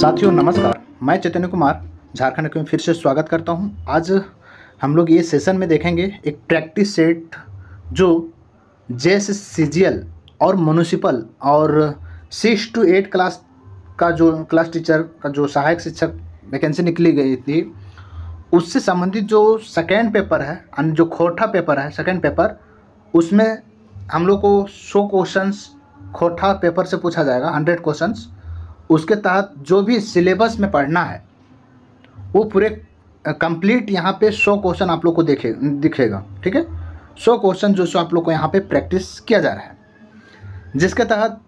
साथियों नमस्कार मैं चैतन्य कुमार झारखंड में फिर से स्वागत करता हूं आज हम लोग ये सेशन में देखेंगे एक प्रैक्टिस सेट जो जेस सीजीएल और म्यूनिसिपल और सिक्स टू एट क्लास का जो क्लास टीचर का जो सहायक शिक्षक वैकेंसी निकली गई थी उससे संबंधित जो सेकेंड पेपर है यानी जो खोटा पेपर है सेकेंड पेपर उसमें हम लोग को सौ क्वेश्चंस खोटा पेपर से पूछा जाएगा हंड्रेड क्वेश्चंस उसके तहत जो भी सिलेबस में पढ़ना है वो पूरे कंप्लीट यहाँ पे सौ क्वेश्चन आप लोग को देखे दिखेगा ठीक है सौ क्वेश्चन जो सो आप लोग को यहाँ पे प्रैक्टिस किया जा रहा है जिसके तहत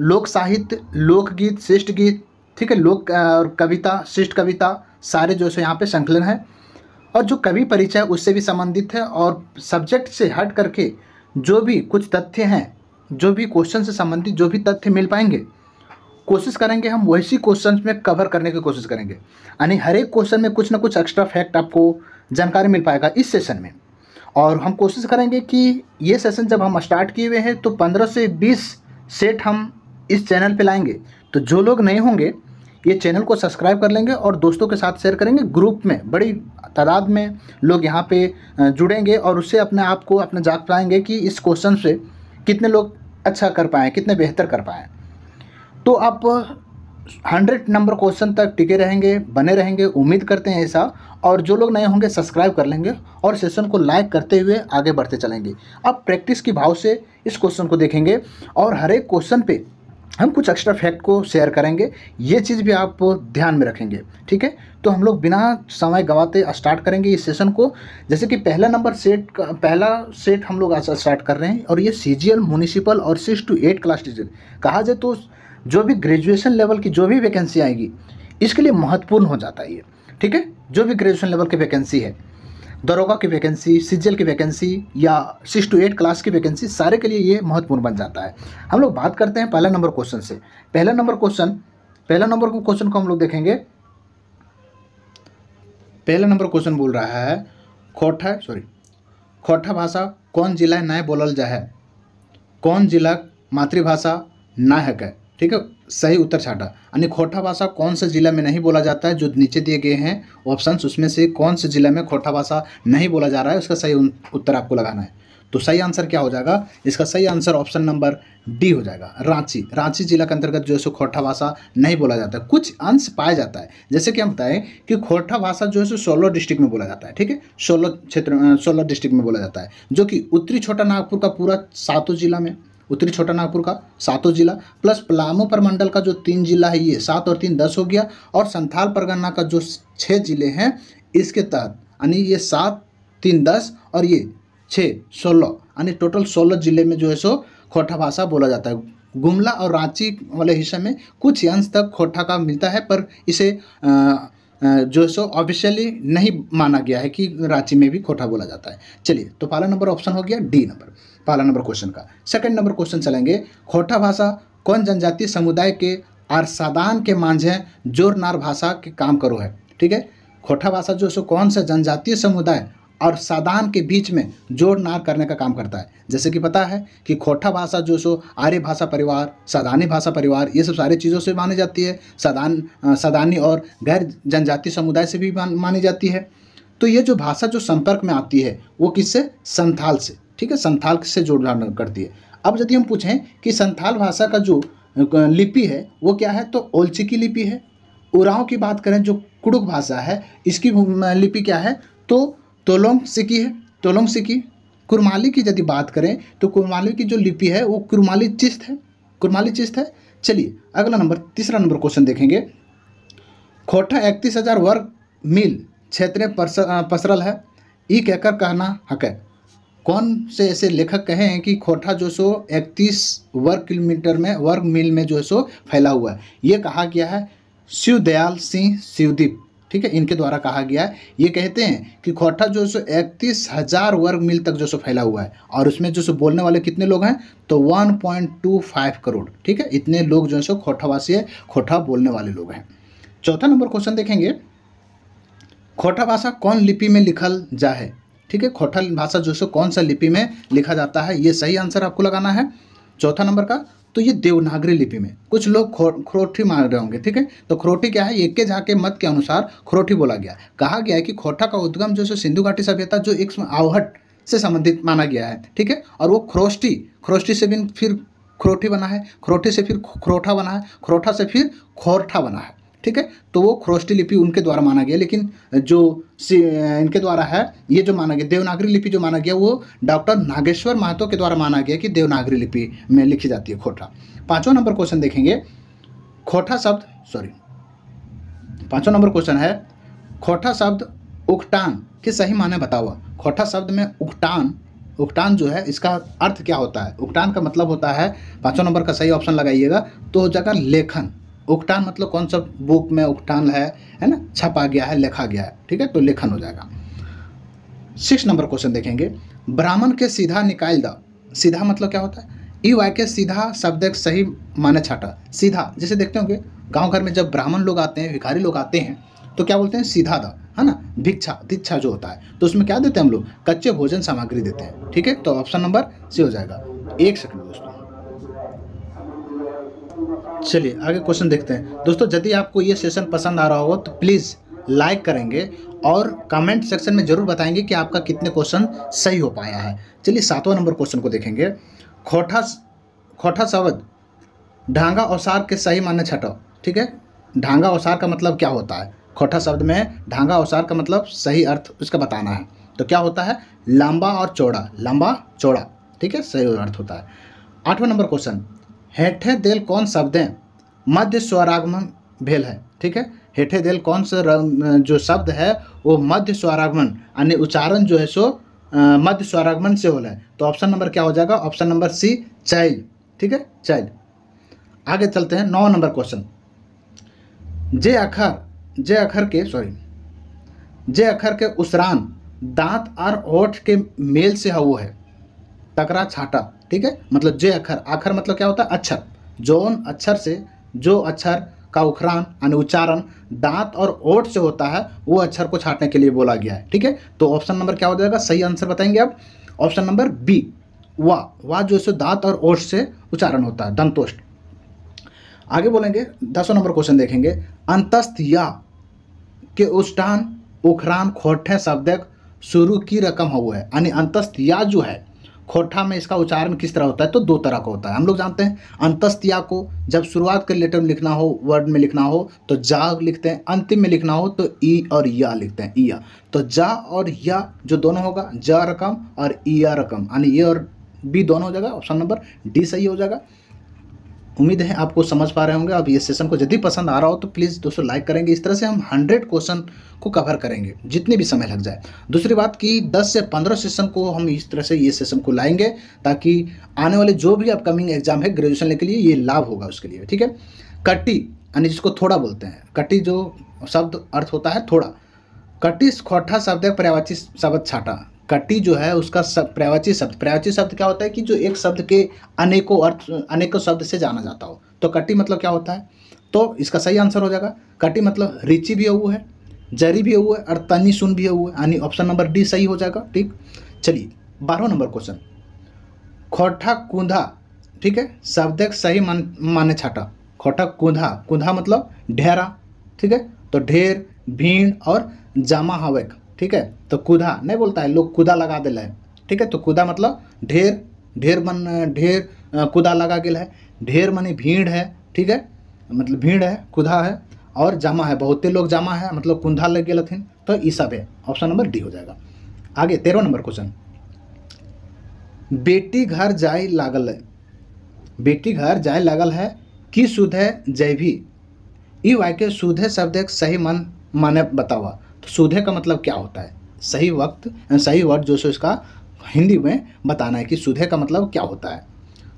लोक साहित्य लोकगीत शिष्ट गीत ठीक है लोक और कविता शिष्ट कविता सारे जो सो यहाँ पे संकलन है और जो कवि परिचय उससे भी संबंधित है और सब्जेक्ट से हट करके जो भी कुछ तथ्य हैं जो भी क्वेश्चन से संबंधित जो भी तथ्य मिल पाएंगे कोशिश करेंगे हम वैसी क्वेश्चन में कवर करने की कोशिश करेंगे यानी हर एक क्वेश्चन में कुछ ना कुछ एक्स्ट्रा फैक्ट आपको जानकारी मिल पाएगा इस सेशन में और हम कोशिश करेंगे कि ये सेशन जब हम स्टार्ट किए हुए हैं तो पंद्रह से बीस सेट हम इस चैनल पे लाएंगे तो जो लोग नए होंगे ये चैनल को सब्सक्राइब कर लेंगे और दोस्तों के साथ शेयर करेंगे ग्रुप में बड़ी तादाद में लोग यहाँ पे जुड़ेंगे और उससे अपने आप को अपना जाग पाएंगे कि इस क्वेश्चन से कितने लोग अच्छा कर पाएँ कितने बेहतर कर पाएँ तो आप हंड्रेड नंबर क्वेश्चन तक टिके रहेंगे बने रहेंगे उम्मीद करते हैं ऐसा और जो लोग नए होंगे सब्सक्राइब कर लेंगे और सेशन को लाइक करते हुए आगे बढ़ते चलेंगे अब प्रैक्टिस की भाव से इस क्वेश्चन को देखेंगे और हर एक क्वेश्चन पे हम कुछ एक्स्ट्रा फैक्ट को शेयर करेंगे ये चीज़ भी आप ध्यान में रखेंगे ठीक है तो हम लोग बिना समय गंवाते स्टार्ट करेंगे इस सेशन को जैसे कि पहला नंबर सेट पहला सेट हम लोग आज स्टार्ट कर रहे हैं और ये सी जी एल म्यूनिसिपल और six to eight class teacher कहा जाए तो जो भी ग्रेजुएशन लेवल की जो भी वैकेंसी आएगी इसके लिए महत्वपूर्ण हो जाता है ये ठीक है जो भी ग्रेजुएशन लेवल की वैकेंसी है दरोगा की वैकेंसी सिजल की वैकेंसी या सिक्स टू एट क्लास की वैकेंसी सारे के लिए ये महत्वपूर्ण बन जाता है हम लोग बात करते हैं पहला नंबर क्वेश्चन से पहला नंबर क्वेश्चन पहला नंबर क्वेश्चन को हम लोग देखेंगे पहला नंबर क्वेश्चन बोल रहा है खोठा सॉरी खोठा भाषा कौन जिला नए बोल जाए कौन जिला मातृभाषा नाहक है ठीक है सही उत्तर छाटा यानी खोटा भाषा कौन से जिला में नहीं बोला जाता है जो नीचे दिए गए हैं ऑप्शन उसमें से कौन से जिला में खोटा भाषा नहीं बोला जा रहा है उसका सही उत्तर आपको लगाना है तो सही आंसर क्या हो जाएगा इसका सही आंसर ऑप्शन नंबर डी हो जाएगा रांची रांची जिला के अंतर्गत जो है सो खोटा भाषा नहीं बोला जाता है कुछ अंश पाया जाता है जैसे कि हम बताएं कि खोटा भाषा जो है सो सोलह डिस्ट्रिक्ट में बोला जाता है ठीक है सोलो क्षेत्र सोलह डिस्ट्रिक्ट में बोला जाता है जो कि उत्तरी छोटा नागपुर का पूरा सातों जिला में उत्तरी छोटा नागपुर का सातों जिला प्लस पलामू प्रमंडल का जो तीन जिला है ये सात और तीन दस हो गया और संथाल परगना का जो छः जिले हैं इसके तहत यानी ये सात तीन दस और ये छः सोलह यानी टोटल सोलह जिले में जो है सो खोटा भाषा बोला जाता है गुमला और रांची वाले हिस्से में कुछ अंश तक खोटा का मिलता है पर इसे आ, जो सो ऑफिशियली नहीं माना गया है कि रांची में भी खोटा बोला जाता है चलिए तो पहला नंबर ऑप्शन हो गया डी नंबर पहला नंबर क्वेश्चन का सेकंड नंबर क्वेश्चन चलेंगे खोटा भाषा कौन जनजाति समुदाय के और सादान के मांझे जोरनार भाषा के काम करो है ठीक है खोटा भाषा जो सो कौन सा जनजातीय समुदाय और सादान के बीच में जोड़ ना करने का काम करता है जैसे कि पता है कि खोटा भाषा जो सो आर्य भाषा परिवार सादानी भाषा परिवार ये सब सारे चीज़ों से मानी जाती है सादान सादानी और गैर जनजातीय समुदाय से भी मानी जाती है तो ये जो भाषा जो संपर्क में आती है वो किससे संथाल से ठीक है संथाल से जोड़ना करती है अब यदि हम पूछें कि संथाल भाषा का जो लिपि है वो क्या है तो ओलची की लिपि है उराव की बात करें जो कुड़ुक भाषा है इसकी लिपि क्या है तो तोलोंग से की है तोलोंग से की कुरमाली की यदि बात करें तो कुरमाली की जो लिपि है वो कुरमाली चिस्त है कुरमाली चिस्त है चलिए अगला नंबर तीसरा नंबर क्वेश्चन देखेंगे खोटा इकतीस हज़ार वर्ग मील क्षेत्र में पसरल है ई कहकर कहना हक है कौन से ऐसे लेखक कहे हैं कि खोटा जो सो इकतीस वर्ग किलोमीटर में वर्ग मील में जो है सो फैला हुआ है ये कहा गया है शिवदयाल सिंह शिवदीप ठीक है इनके द्वारा कहा गया है ये कहते हैं कि खोटा जो सो इकतीस हज़ार वर्ग मील तक जो सो फैला हुआ है और उसमें जो सो बोलने वाले कितने लोग हैं तो 1.25 करोड़ ठीक है इतने लोग जो सो खोटावासी है खोटा बोलने वाले लोग हैं चौथा नंबर क्वेश्चन देखेंगे खोटा भाषा कौन लिपि में लिखल जा है ठीक है खोटा भाषा जो सो कौन सा लिपि में लिखा जाता है ये सही आंसर आपको लगाना है चौथा नंबर का तो ये देवनागरी लिपि में कुछ लोग खो खरोठी मान रहे होंगे ठीक है तो खरोठी क्या है एक के झाके मत के अनुसार खरोठी बोला गया कहा गया है कि खोटा का उद्गम जो सिंधु घाटी सभ्यता जो एक आवहट से संबंधित माना गया है ठीक है और वो खरोष्टी खरोष्टी से भी फिर खरोठी बना है खरोठी से फिर खरोठा बना है खरोठा से फिर खोरठा बना है ठीक है तो वो खरोष्टी लिपि उनके द्वारा माना गया लेकिन जो इनके द्वारा है ये जो माना गया देवनागरी लिपि जो माना गया वो डॉक्टर नागेश्वर महतो के द्वारा माना गया कि देवनागरी लिपि में लिखी जाती है खोटा पाँचवा नंबर क्वेश्चन देखेंगे खोटा शब्द सॉरी पांचवा नंबर क्वेश्चन है खोटा शब्द उगटान के सही माने बताओ खोटा शब्द में उगटान उगटान जो है इसका अर्थ क्या होता है उगटान का मतलब होता है पाँचों नंबर का सही ऑप्शन लगाइएगा तो हो जाएगा लेखन उगटान मतलब कौन सा बुक में उकटान है है ना छपा गया है लिखा गया है ठीक है तो लेखन हो जाएगा सिक्स नंबर क्वेश्चन देखेंगे ब्राह्मण के सीधा निकाल द सीधा मतलब क्या होता है ई वाई के सीधा शब्द एक सही माने छाटा सीधा जैसे देखते होंगे गांव घर में जब ब्राह्मण लोग आते हैं भिखारी लोग आते हैं तो क्या बोलते हैं सीधा द है ना भिक्षा दीक्षा जो होता है तो उसमें क्या देते हैं हम लोग कच्चे भोजन सामग्री देते हैं ठीक है तो ऑप्शन नंबर सी हो जाएगा एक सेकंड दोस्तों चलिए आगे क्वेश्चन देखते हैं दोस्तों यदि आपको ये सेशन पसंद आ रहा होगा तो प्लीज़ लाइक करेंगे और कमेंट सेक्शन में ज़रूर बताएंगे कि आपका कितने क्वेश्चन सही हो पाया है चलिए सातवां नंबर क्वेश्चन को देखेंगे खोठा खोठा शब्द ढांगा औसार के सही माने छटो ठीक है ढांगा औसार का मतलब क्या होता है खोठा शब्द में ढांगा औसार का मतलब सही अर्थ उसका बताना है तो क्या होता है लंबा और चौड़ा लंबा चौड़ा ठीक है सही अर्थ होता है आठवां नंबर क्वेश्चन हेठे देल कौन शब्द हैं मध्य स्वरागमन भेल है ठीक है हेठे देल कौन सा जो शब्द है वो मध्य स्वरागमन यानी उच्चारण जो है सो मध्य स्वरागमन से होला है तो ऑप्शन नंबर क्या हो जाएगा ऑप्शन नंबर सी चाइल्ड ठीक है चाइल्ड आगे चलते हैं नौ नंबर क्वेश्चन जे अखर जे अखर के सॉरी जे अखर के उसरान दांत और होठ के मेल से हुआ है तकरा छाटा ठीक है मतलब जे अक्षर अक्षर मतलब क्या होता है अक्षर जौन अक्षर से जो अक्षर का उखरान यानी उच्चारण दांत और ओठ से होता है वो अक्षर को छाटने के लिए बोला गया है ठीक है तो ऑप्शन नंबर क्या हो जाएगा सही आंसर बताएंगे आप ऑप्शन नंबर बी वा वा जो है दांत और ओठ से उच्चारण होता है दंतोष्ट आगे बोलेंगे दसों नंबर क्वेश्चन देखेंगे अंतस्थ या के उष्टान उखरान खोटे शब्द शुरू की रकम हो है यानी अंतस्थ या जो है खोठा में इसका उच्चारण किस तरह होता है तो दो तरह का होता है हम लोग जानते हैं अंतस्त या को जब शुरुआत के लेटर में लिखना हो वर्ड में लिखना हो तो जा लिखते हैं अंतिम में लिखना हो तो ई और या लिखते हैं ईया तो जा और या जो दोनों होगा ज रकम और ईया रकम यानी ये और बी दोनों हो जाएगा ऑप्शन नंबर डी सही हो जाएगा उम्मीद है आपको समझ पा रहे होंगे अब ये सेशन को यदि पसंद आ रहा हो तो प्लीज़ दोस्तों लाइक करेंगे इस तरह से हम 100 क्वेश्चन को कवर करेंगे जितने भी समय लग जाए दूसरी बात कि 10 से 15 सेशन को हम इस तरह से ये सेशन को लाएंगे ताकि आने वाले जो भी अपकमिंग एग्जाम है ग्रेजुएशन के लिए ये लाभ होगा उसके लिए ठीक है कट्टी यानी जिसको थोड़ा बोलते हैं कट्टी जो शब्द अर्थ होता है थोड़ा कट्टी खोटा शब्द है पर्यावाची शब्द छाटा कटी जो है उसका सब प्रयाची शब्द प्रयाची शब्द क्या होता है कि जो एक शब्द के अनेकों अर्थ अनेकों शब्द से जाना जाता हो तो कटी मतलब क्या होता है तो इसका सही आंसर हो जाएगा कटी मतलब रिचि भी हुआ है जरी भी हुआ है और तनी सुन भी हुआ है यानी ऑप्शन नंबर डी सही हो जाएगा ठीक चलिए बारह नंबर क्वेश्चन खोटा कुंधा ठीक है शब्द सही मान माने छाटा खोटा कुंधा कुंधा मतलब ढेरा ठीक है तो ढेर भीड़ और जामा हवेक ठीक है तो कुदा नहीं बोलता है लोग कुदा लगा दिल है ठीक है तो कुदा मतलब ढेर ढेर मन ढेर कुदा लगा गया है ढेर मनी भीड़ है ठीक है मतलब भीड़ है कुदा है और जमा है बहुते लोग जमा है मतलब कुंधा लग गए थे तो ई सब है ऑप्शन नंबर डी हो जाएगा आगे तेरह नंबर क्वेश्चन बेटी घर जाए लागल है बेटी घर जाए लागल है कि सुधे जय भी ई वाक्य सुधे शब्द एक सही मन माने बतावा तो सुधे का मतलब क्या होता है सही वक्त सही वर्ड जो सो इसका हिंदी में बताना है कि सुधे का मतलब क्या होता है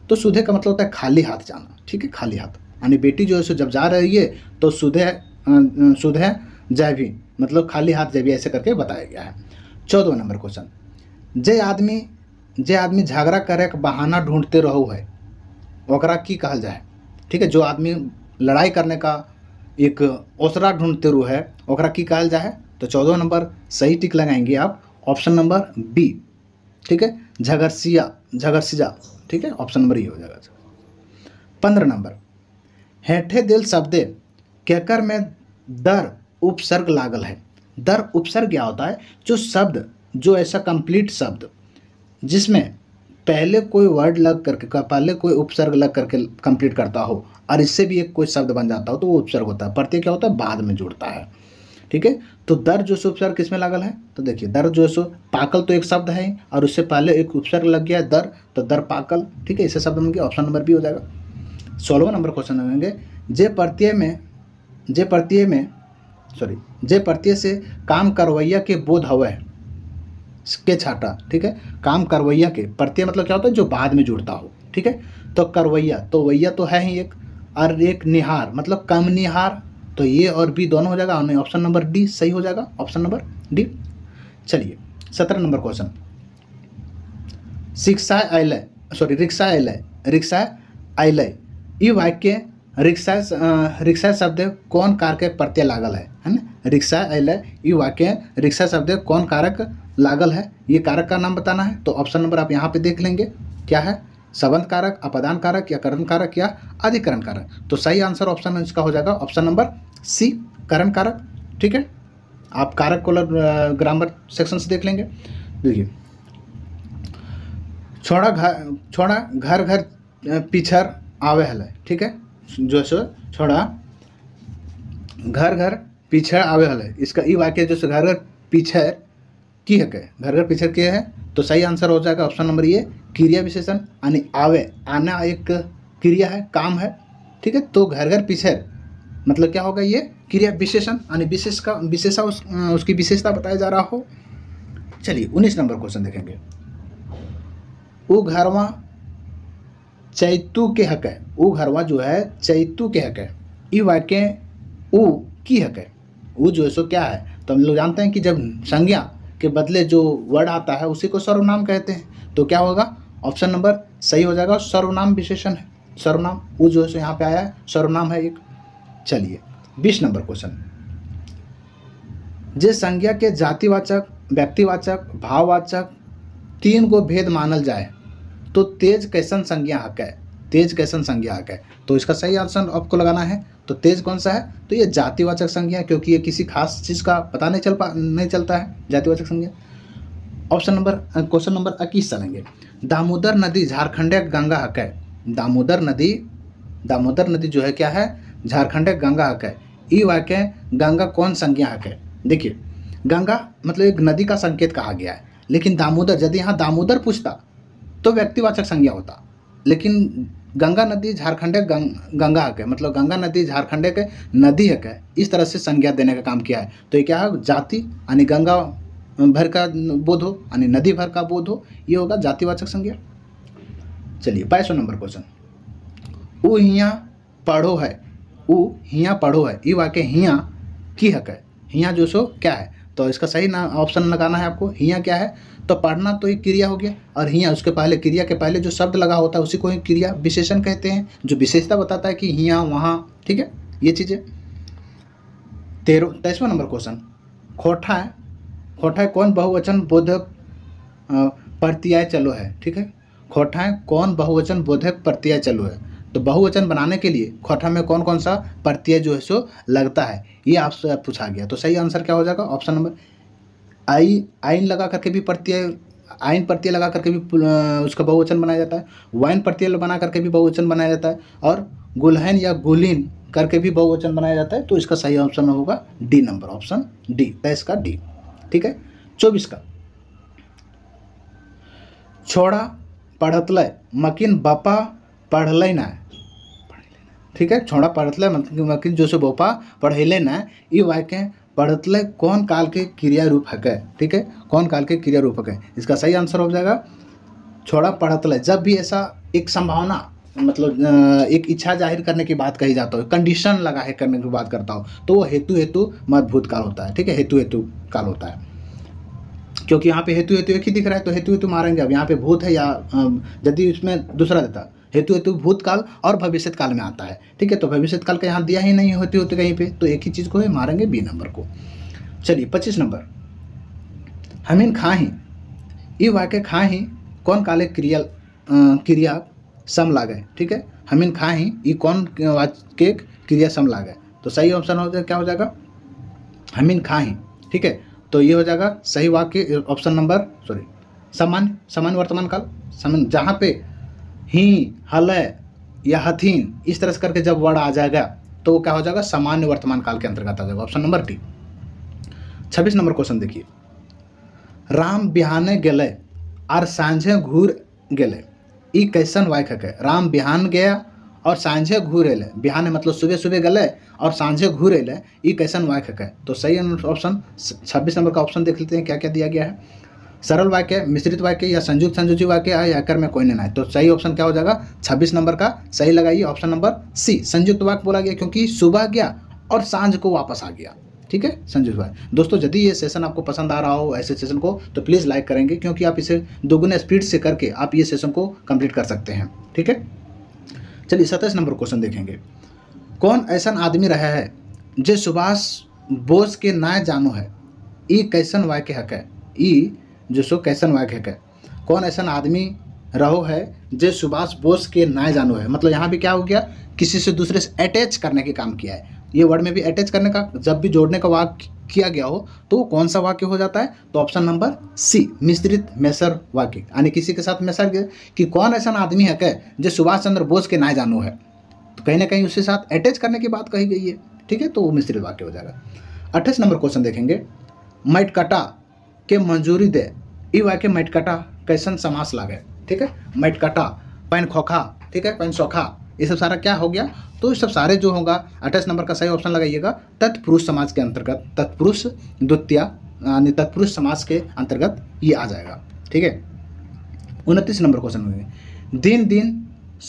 तो सुधे का मतलब होता है खाली हाथ जाना ठीक है खाली हाथ यानी बेटी जो है सो जब जा रही है तो सुधे सुधे जय भी मतलब खाली हाथ जय भी ऐसे करके बताया गया है चौदह नंबर क्वेश्चन जे आदमी जे आदमी झगड़ा करे बहाना ढूंढते रहो है ओकरा की कहा जाए ठीक है जो आदमी लड़ाई करने का एक ओसरा ढूंढते रू है ओकरा की कहा जाए तो चौदह नंबर सही टिक लगाएंगे आप ऑप्शन नंबर बी ठीक है झगरसिया झगरसिजा ठीक है ऑप्शन नंबर ये हो जाएगा पंद्रह नंबर हेठे दिल शब्दे केकर में दर उपसर्ग लागल है दर उपसर्ग क्या होता है जो शब्द जो ऐसा कंप्लीट शब्द जिसमें पहले कोई वर्ड लग करके पहले कोई उपसर्ग लग करके कंप्लीट करता हो और इससे भी एक कोई शब्द बन जाता हो तो वो उपसर्ग होता है प्रत्यय क्या होता है बाद में जुड़ता है ठीक है तो जो सो उपसर्ग किस में लागल है तो देखिए दर सो पाकल तो एक शब्द है और उससे पहले एक उपसर्ग लग गया है दर तो दर पाकल ठीक है इसे शब्द होंगे ऑप्शन नंबर बी हो जाएगा सोलवा नंबर क्वेश्चन होंगे जे प्रत्यय में जे प्रत्यय में सॉरी जे प्रत्यय से काम करवैया के बोध है के छाटा ठीक है काम करवैया के प्रत्यय मतलब क्या होता है जो बाद में जुड़ता हो ठीक है तो करवैया तो वैया तो है ही एक और एक निहार मतलब कम निहार तो ये और बी दोनों हो जाएगा हमें ऑप्शन नंबर डी सही हो जाएगा ऑप्शन नंबर डी चलिए सत्रह नंबर क्वेश्चन शिक्षा लय सॉरी रिक्शा आयलय रिक्शा आयलय ई वाक्य रिक्शा रिक्शा शब्द कौन कारक प्रत्यय लागल है है ना रिक्शा अल ई वाक्य रिक्शा शब्द कौन कारक लागल है ये कारक का नाम बताना है तो ऑप्शन नंबर आप यहाँ पे देख लेंगे क्या है संबंध कारक अपदान कारक या करण कारक या अधिकरण कारक तो सही आंसर ऑप्शन इसका हो जाएगा ऑप्शन नंबर सी करण कारक ठीक है आप कारक को ग्रामर सेक्शन से देख लेंगे देखिए छोड़ा घर छोड़ा घर घर पिछर आवे हल ठीक है जो सो छोड़ा घर घर पिछड़ आवे हल इसका ये वाक्य जो घर घर पिछड़ की है क्या घर घर पीछे किए है तो सही आंसर हो जाएगा ऑप्शन नंबर ये क्रिया विशेषण यानी आवे आना एक क्रिया है काम है ठीक है तो घर घर पीछे मतलब क्या होगा ये क्रिया विशेषण यानी विशेष का विशेषा उस, अं, उसकी विशेषता बताया जा रहा हो चलिए उन्नीस नंबर क्वेश्चन देखेंगे ऊ घरवा चैतु के हक है ऊ घरवा जो है चैतु के हक है ये वाक्य ऊ की हक है ऊ जो है सो क्या है तो हम लोग जानते हैं कि जब संज्ञा के बदले जो वर्ड आता है उसी को सर्वनाम कहते हैं तो क्या होगा ऑप्शन नंबर सही हो जाएगा सर्वनाम विशेषण है सर्वनाम वो जो है यहाँ पे आया है सर्वनाम है एक चलिए बीस नंबर क्वेश्चन जिस संज्ञा के जातिवाचक व्यक्तिवाचक भाववाचक तीन को भेद मानल जाए तो तेज कैसन संज्ञा हक है तेज कैसन संज्ञा है तो इसका सही आंसर आपको लगाना है तो तेज कौन सा है तो ये जातिवाचक संज्ञा है क्योंकि ये किसी खास चीज़ का पता नहीं चल पा नहीं चलता है जातिवाचक संज्ञा ऑप्शन नंबर क्वेश्चन नंबर इक्कीस चलेंगे दामोदर नदी झारखंड गंगा हक है दामोदर नदी दामोदर नदी जो है क्या है झारखंड गंगा हक है ई वाक्य गंगा कौन संज्ञा हक है देखिए गंगा मतलब एक नदी का संकेत कहा गया है लेकिन दामोदर यदि यहाँ दामोदर पूछता तो व्यक्तिवाचक संज्ञा होता लेकिन गंगा नदी झारखंड गंग, गंगा हक मतलब गंगा नदी झारखंड के नदी हक है इस तरह से संज्ञा देने का काम किया है तो ये क्या है जाति यानी गंगा भर का बोध हो यानी नदी भर का बोध हो ये होगा जातिवाचक संज्ञा चलिए बाईस नंबर क्वेश्चन उ हिया पढ़ो है उ हिया पढ़ो है ये वाक्य हिया की हक है हिया जो सो क्या है तो इसका सही ना ऑप्शन लगाना है आपको हिया क्या है तो पढ़ना तो एक क्रिया हो गया और हिया उसके पहले क्रिया के पहले जो शब्द लगा होता है उसी को ही क्रिया विशेषण कहते हैं जो विशेषता बताता है कि हिया वहाँ ठीक है ये चीज़ें तेरह तेईसवा नंबर क्वेश्चन खोठा है खोठा कौन बहुवचन बोधक प्रत्यय चलो है ठीक है खोठा कौन बहुवचन बोधक प्रत्यय चलो है तो बहुवचन बनाने के लिए खोठा में कौन कौन सा प्रत्यय जो है सो लगता है ये आपसे पूछा गया तो सही आंसर क्या हो जाएगा ऑप्शन नंबर आई आइन लगा करके भी प्रत्यय आइन प्रत्यय लगा करके भी उसका बहुवचन बनाया जाता है वाइन प्रत्यय बना करके भी बहुवचन बनाया जाता है और गुलहन या गुलिन करके भी बहुवचन बनाया जाता है तो इसका सही ऑप्शन होगा डी नंबर ऑप्शन डी तेईस का डी ठीक है चौबीस का छोड़ा पढ़तल मकिन बापा पढ़ल ना ठीक है छोड़ा पढ़तल मकिन जो से बोपा पढ़ेले लेना ये वाक्य पढ़तले कौन काल के क्रिया हक है ठीक है कौन काल के क्रिया रूपक है इसका सही आंसर हो जाएगा छोड़ा पड़तले जब भी ऐसा एक संभावना मतलब एक इच्छा जाहिर करने की बात कही जाता हो कंडीशन लगा है करने की बात करता हो तो वो हेतु हेतु मत काल होता है ठीक है हेतु हेतु काल होता है क्योंकि यहाँ पे हेतु हेतु एक ही दिख रहा है तो हेतु हेतु मारेंगे अब यहाँ पे भूत है या यदि उसमें दूसरा देता हेतु हेतु भूतकाल और भविष्य काल में आता है ठीक है तो भविष्य काल का यहाँ दिया ही नहीं होते होते कहीं पर तो एक ही चीज़ को है मारेंगे बी नंबर को चलिए पच्चीस नंबर हमीन खाही ये वाक्य खाही कौन काले क्रिया क्रिया सम लागे ठीक है हमीन ही ये कौन वाक्य क्रिया सम लागे तो सही ऑप्शन हो जाएगा क्या हो जाएगा हमीन खाही ठीक है तो ये हो जाएगा सही वाक्य ऑप्शन नंबर सॉरी सामान्य सामान्य वर्तमान काल सामान्य जहाँ पे ही हल या हथीन इस तरह से करके जब वर्ड आ जाएगा तो वो क्या हो जाएगा सामान्य वर्तमान काल के अंतर्गत आ जाएगा ऑप्शन नंबर डी छब्बीस नंबर क्वेश्चन देखिए राम बिहान गले और सांझे घूर गले ये कैसन वाक्य है राम बिहान गया और सांझे घूर अल बिहान मतलब सुबह सुबह गले और सांझे घूर अल ई कैसन वाक्य है तो सही ऑप्शन छब्बीस नंबर का ऑप्शन देख लेते हैं क्या क्या दिया गया है सरल वाक्य मिश्रित वाक्य या संयुक्त संयोजी वाक्य है या कर में कोई नहीं है तो सही ऑप्शन क्या हो जाएगा छब्बीस नंबर का सही लगाइए ऑप्शन नंबर सी संयुक्त वाक्य बोला गया क्योंकि सुबह गया और सांझ को वापस आ गया ठीक है संजय भाई दोस्तों यदि ये सेशन आपको पसंद आ रहा हो ऐसे सेशन को तो प्लीज़ लाइक करेंगे क्योंकि आप इसे दोगुने स्पीड से करके आप ये सेशन को कंप्लीट कर सकते हैं ठीक है चलिए सत्ताईस नंबर क्वेश्चन देखेंगे कौन ऐसा आदमी रहा है जो सुभाष बोस के नाय जानो है ई कैसन वाक्य हक है ई जो सो कैसन वाक्य है कौन ऐसा आदमी रहो है जो सुभाष बोस के नाय जानो है मतलब यहाँ भी क्या हो गया किसी से दूसरे से अटैच करने के काम किया है ये वर्ड में भी अटैच करने का जब भी जोड़ने का वाक्य किया गया हो तो कौन सा वाक्य हो जाता है तो ऑप्शन नंबर सी मिश्रित मैसर वाक्य यानी किसी के साथ मैसर कि कौन ऐसा आदमी है कह जो सुभाष चंद्र बोस के नाय जानो है तो कहीं ना कहीं उसके साथ अटैच करने की बात कही गई है ठीक है तो वो मिश्रित वाक्य हो जाएगा अट्ठाईस नंबर क्वेश्चन देखेंगे कटा के मंजूरी दे ई वाक्य मटकटा कैसन समास लागे ठीक है मैटकटा पैन खोखा ठीक है पैन सोखा ये सब सारा क्या हो गया तो ये सब सारे जो होगा अट्ठाईस नंबर का सही ऑप्शन लगाइएगा तत्पुरुष समाज के अंतर्गत तत्पुरुष द्वितीय यानी तत्पुरुष समाज के अंतर्गत ये आ जाएगा ठीक है उनतीस नंबर क्वेश्चन में दिन दिन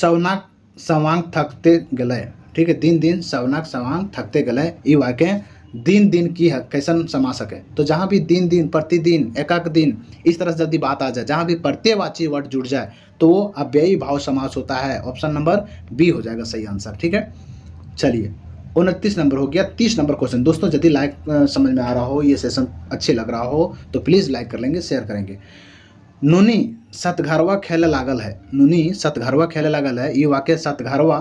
सवनाक सवांग थकते गलय ठीक है दिन दिन सवनाक सवांग थकते गलय ये वाक्य दिन दिन की है कैसन समा सके तो जहाँ भी दिन दिन प्रतिदिन एकाक दिन इस तरह से यदि बात आ जाए जहाँ भी प्रत्ययवाची वर्ड जुड़ जाए तो वो अव्ययी भाव समास होता है ऑप्शन नंबर बी हो जाएगा सही आंसर ठीक है चलिए उनतीस नंबर हो गया तीस नंबर क्वेश्चन दोस्तों यदि लाइक समझ में आ रहा हो ये सेशन अच्छे लग रहा हो तो प्लीज़ लाइक कर लेंगे शेयर करेंगे नूनी सतघरवा खेले लागल है नूनी सतघरवा खेले लागल है ये वाक्य सतघरवा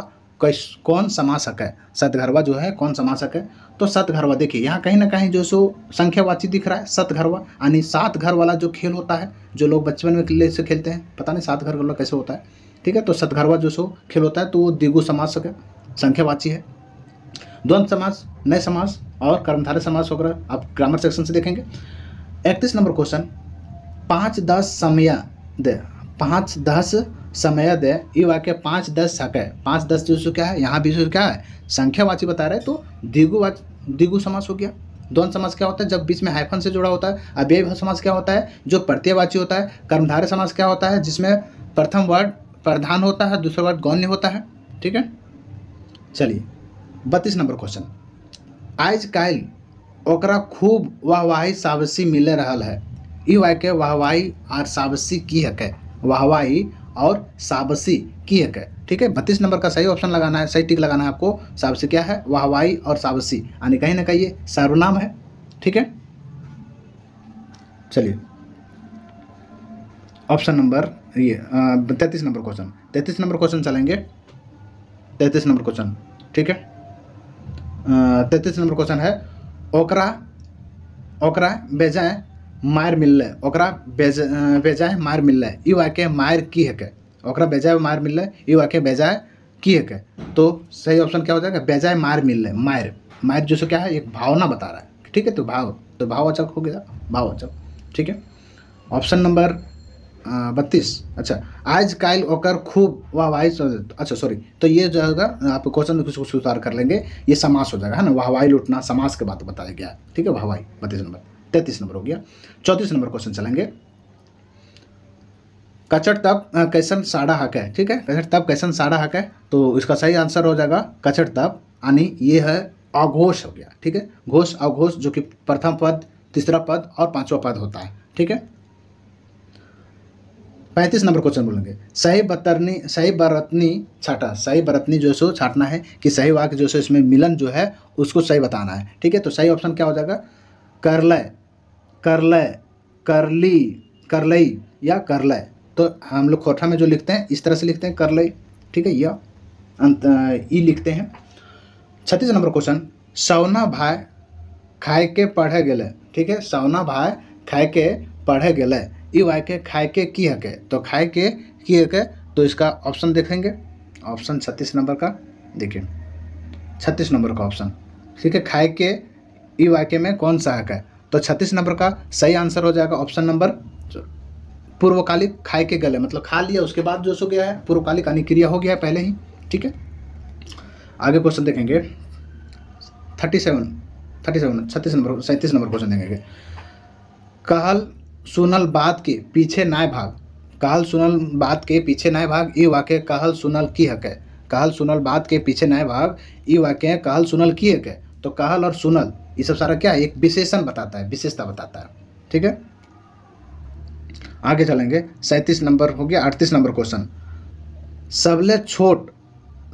कौन समा सके सतघरवा जो है कौन समा सके तो सत घरवा देखिए यहाँ कहीं ना कहीं जो सो संख्यावाची दिख रहा है सत घरवा यानी सात घर वाला जो खेल होता है जो लोग बचपन में किले से खेलते हैं पता नहीं सात घर वाला कैसे होता है ठीक है तो सत घरवा जो सो खेल होता है तो वो दिगु समाज सके संख्यावाची है द्वंद समाज नए समाज और कर्मधारे समाज वगैरह आप ग्रामर सेक्शन से देखेंगे इकतीस नंबर क्वेश्चन पाँच दस समय दे पाँच दस समय दे ये वाक्य पाँच दस हक है पाँच दस जो क्या है यहाँ भी क्या है संख्यावाची बता रहे तो द्विगुवाच दिगु समास हो गया द्वंद समास क्या होता है जब बीच में हाइफन से जुड़ा होता है अव्यय समास क्या होता है जो प्रत्ययवाची होता है कर्मधारय समास क्या होता है जिसमें प्रथम वर्ड प्रधान होता है दूसरा वर्ड गौण्य होता है ठीक है चलिए बत्तीस नंबर क्वेश्चन आज काल ओकरा खूब वाहवाही सावसी मिल रहा है ये वाक्य वाहवाही और सावसी की हक है वाहवाही और साबसी कीयक है ठीक है बत्तीस नंबर का सही ऑप्शन लगाना है सही टिक लगाना है आपको साबसी क्या है वाहवाई और साबसी यानी कहीं ना कहीं सर्वनाम है ठीक है चलिए ऑप्शन नंबर ये तैतीस नंबर क्वेश्चन तैतीस नंबर क्वेश्चन चलेंगे तैतीस नंबर क्वेश्चन ठीक है तैतीस नंबर क्वेश्चन है ओकरा ओकरा बेजाएँ मार मिलल है ओकरा बेजा बेजाय मार मिलल है वाक्य मार की है के ओकरा बेजाय मार मिलल है वाक्य बेजाय की है तो सही ऑप्शन क्या हो जाएगा बेजाय मार रहा है मार मार जो क्या है एक भावना बता रहा है ठीक है तो भाव तो भाव अचक हो गया भाव अचक ठीक है ऑप्शन नंबर बत्तीस अच्छा आज काल ओकर खूब वाह वाही अच्छा सॉरी तो ये जो होगा आप क्वेश्चन में कुछ कुछ कर लेंगे ये समास हो जाएगा है ना वाहवाही लुटना समास के बात बताया गया ठीक है वाह वाहवाही बत्तीस नंबर तैतीस नंबर हो गया चौंतीस नंबर क्वेश्चन चलेंगे कचट तब कैसन साढ़ा हक है ठीक है कचट तब कैसन साढ़ा हक है तो इसका सही आंसर हो जाएगा कचट तब यानी ये है अघोष हो गया ठीक है घोष अघोष जो कि प्रथम पद तीसरा पद और पांचवा पद होता है ठीक है पैंतीस नंबर क्वेश्चन बोलेंगे सही बतरनी सही बरतनी छाटा सही बरतनी जो सो छाटना है कि सही वाक्य जो सो इसमें मिलन जो है उसको सही बताना है ठीक है तो सही ऑप्शन क्या हो जाएगा करलय करलय करली करलई या करलय तो हम लोग खोठा में जो लिखते हैं इस तरह से लिखते हैं करलई ठीक है या अंत ई लिखते हैं छत्तीस नंबर क्वेश्चन सौना भाई खाए के पढ़े गए ठीक है सौना भाई खाए के पढ़े गए ई वाई के खाए के की हके तो खाए के की हके तो इसका ऑप्शन देखेंगे ऑप्शन छत्तीस नंबर का देखिए छत्तीस नंबर का ऑप्शन ठीक है खाए के ई वाक्य में कौन सा हक है तो छत्तीस नंबर का सही आंसर हो जाएगा ऑप्शन नंबर पूर्वकालिक खाए के गले मतलब खा लिया उसके बाद जो सो गया है पूर्वकालिक अनिक्रिया हो गया है पहले ही ठीक है आगे क्वेश्चन देखेंगे थर्टी सेवन थर्टी सेवन छत्तीस नंबर सैंतीस नंबर क्वेश्चन देखेंगे कहल सुनल बात के पीछे नाय भाग कहल सुनल बात के पीछे नाय भाग ये वाक्य कहल सुनल की हक है कहल सुनल बात के पीछे नाय भाग ये वाक्य कहल सुनल की हक है तो कहल और सुनल ये सब सारा क्या है एक विशेषण बताता है विशेषता बताता है ठीक है आगे चलेंगे सैंतीस नंबर हो गया अड़तीस नंबर क्वेश्चन सबले छोट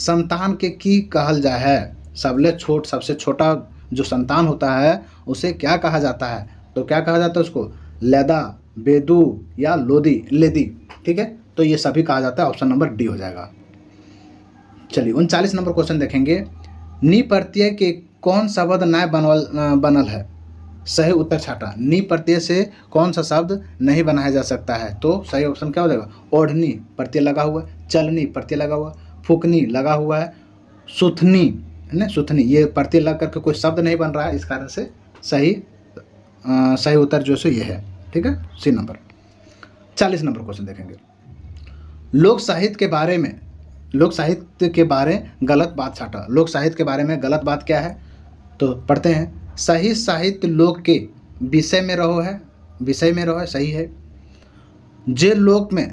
संतान के की कहल जा है सबले छोट सबसे छोटा जो संतान होता है उसे क्या कहा जाता है तो क्या कहा जाता है उसको लेदा बेदू या लोदी लेदी ठीक है तो ये सभी कहा जाता है ऑप्शन नंबर डी हो जाएगा चलिए उनचालीस नंबर क्वेश्चन देखेंगे नी प्रत्यय के कौन शब्द नए बनवल बनल है सही उत्तर छाटा नी प्रत्यय से कौन सा शब्द नहीं बनाया जा सकता है तो सही ऑप्शन क्या हो जाएगा ओढ़नी प्रत्यय लगा हुआ है चलनी प्रत्यय लगा हुआ फूकनी लगा हुआ है सुथनी है ना सुथनी ये प्रत्यय लग करके कोई शब्द नहीं बन रहा है इस कारण से सही आ, सही उत्तर जो है ये है ठीक है सी नंबर चालीस नंबर क्वेश्चन देखेंगे लोक साहित्य के बारे में लोक साहित्य के बारे गलत बात छाटा लोक साहित्य के बारे में गलत बात क्या है तो पढ़ते हैं सही साहित्य लोक के विषय में रहो है विषय में रहो है सही है जे लोक में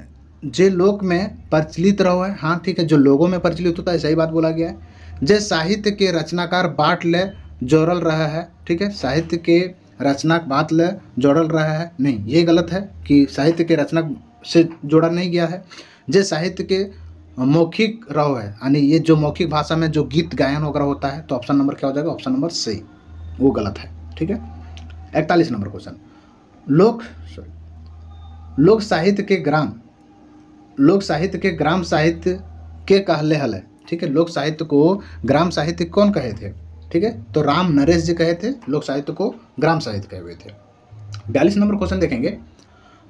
जे लोक में प्रचलित रहो है हाँ ठीक है जो लोगों में प्रचलित होता है सही बात बोला गया है जे साहित्य के रचनाकार बाट ले जोड़ल रहा है ठीक है साहित्य के रचना बात ले जोड़ल रहा है नहीं ये गलत है कि साहित्य के रचना से जोड़ा नहीं गया है जे साहित्य के मौखिक रव है यानी ये जो मौखिक भाषा में जो गीत गायन वगैरह होता है तो ऑप्शन नंबर क्या हो जाएगा ऑप्शन नंबर सही वो गलत है ठीक है इकतालीस नंबर क्वेश्चन लोक सॉरी लोक साहित्य के ग्राम लोक साहित्य के ग्राम साहित्य के कहले हल है ठीक है लोक साहित्य को ग्राम साहित्य कौन कहे थे ठीक है तो राम नरेश जी कहे थे लोक साहित्य को ग्राम साहित्य कहे हुए थे बयालीस नंबर क्वेश्चन देखेंगे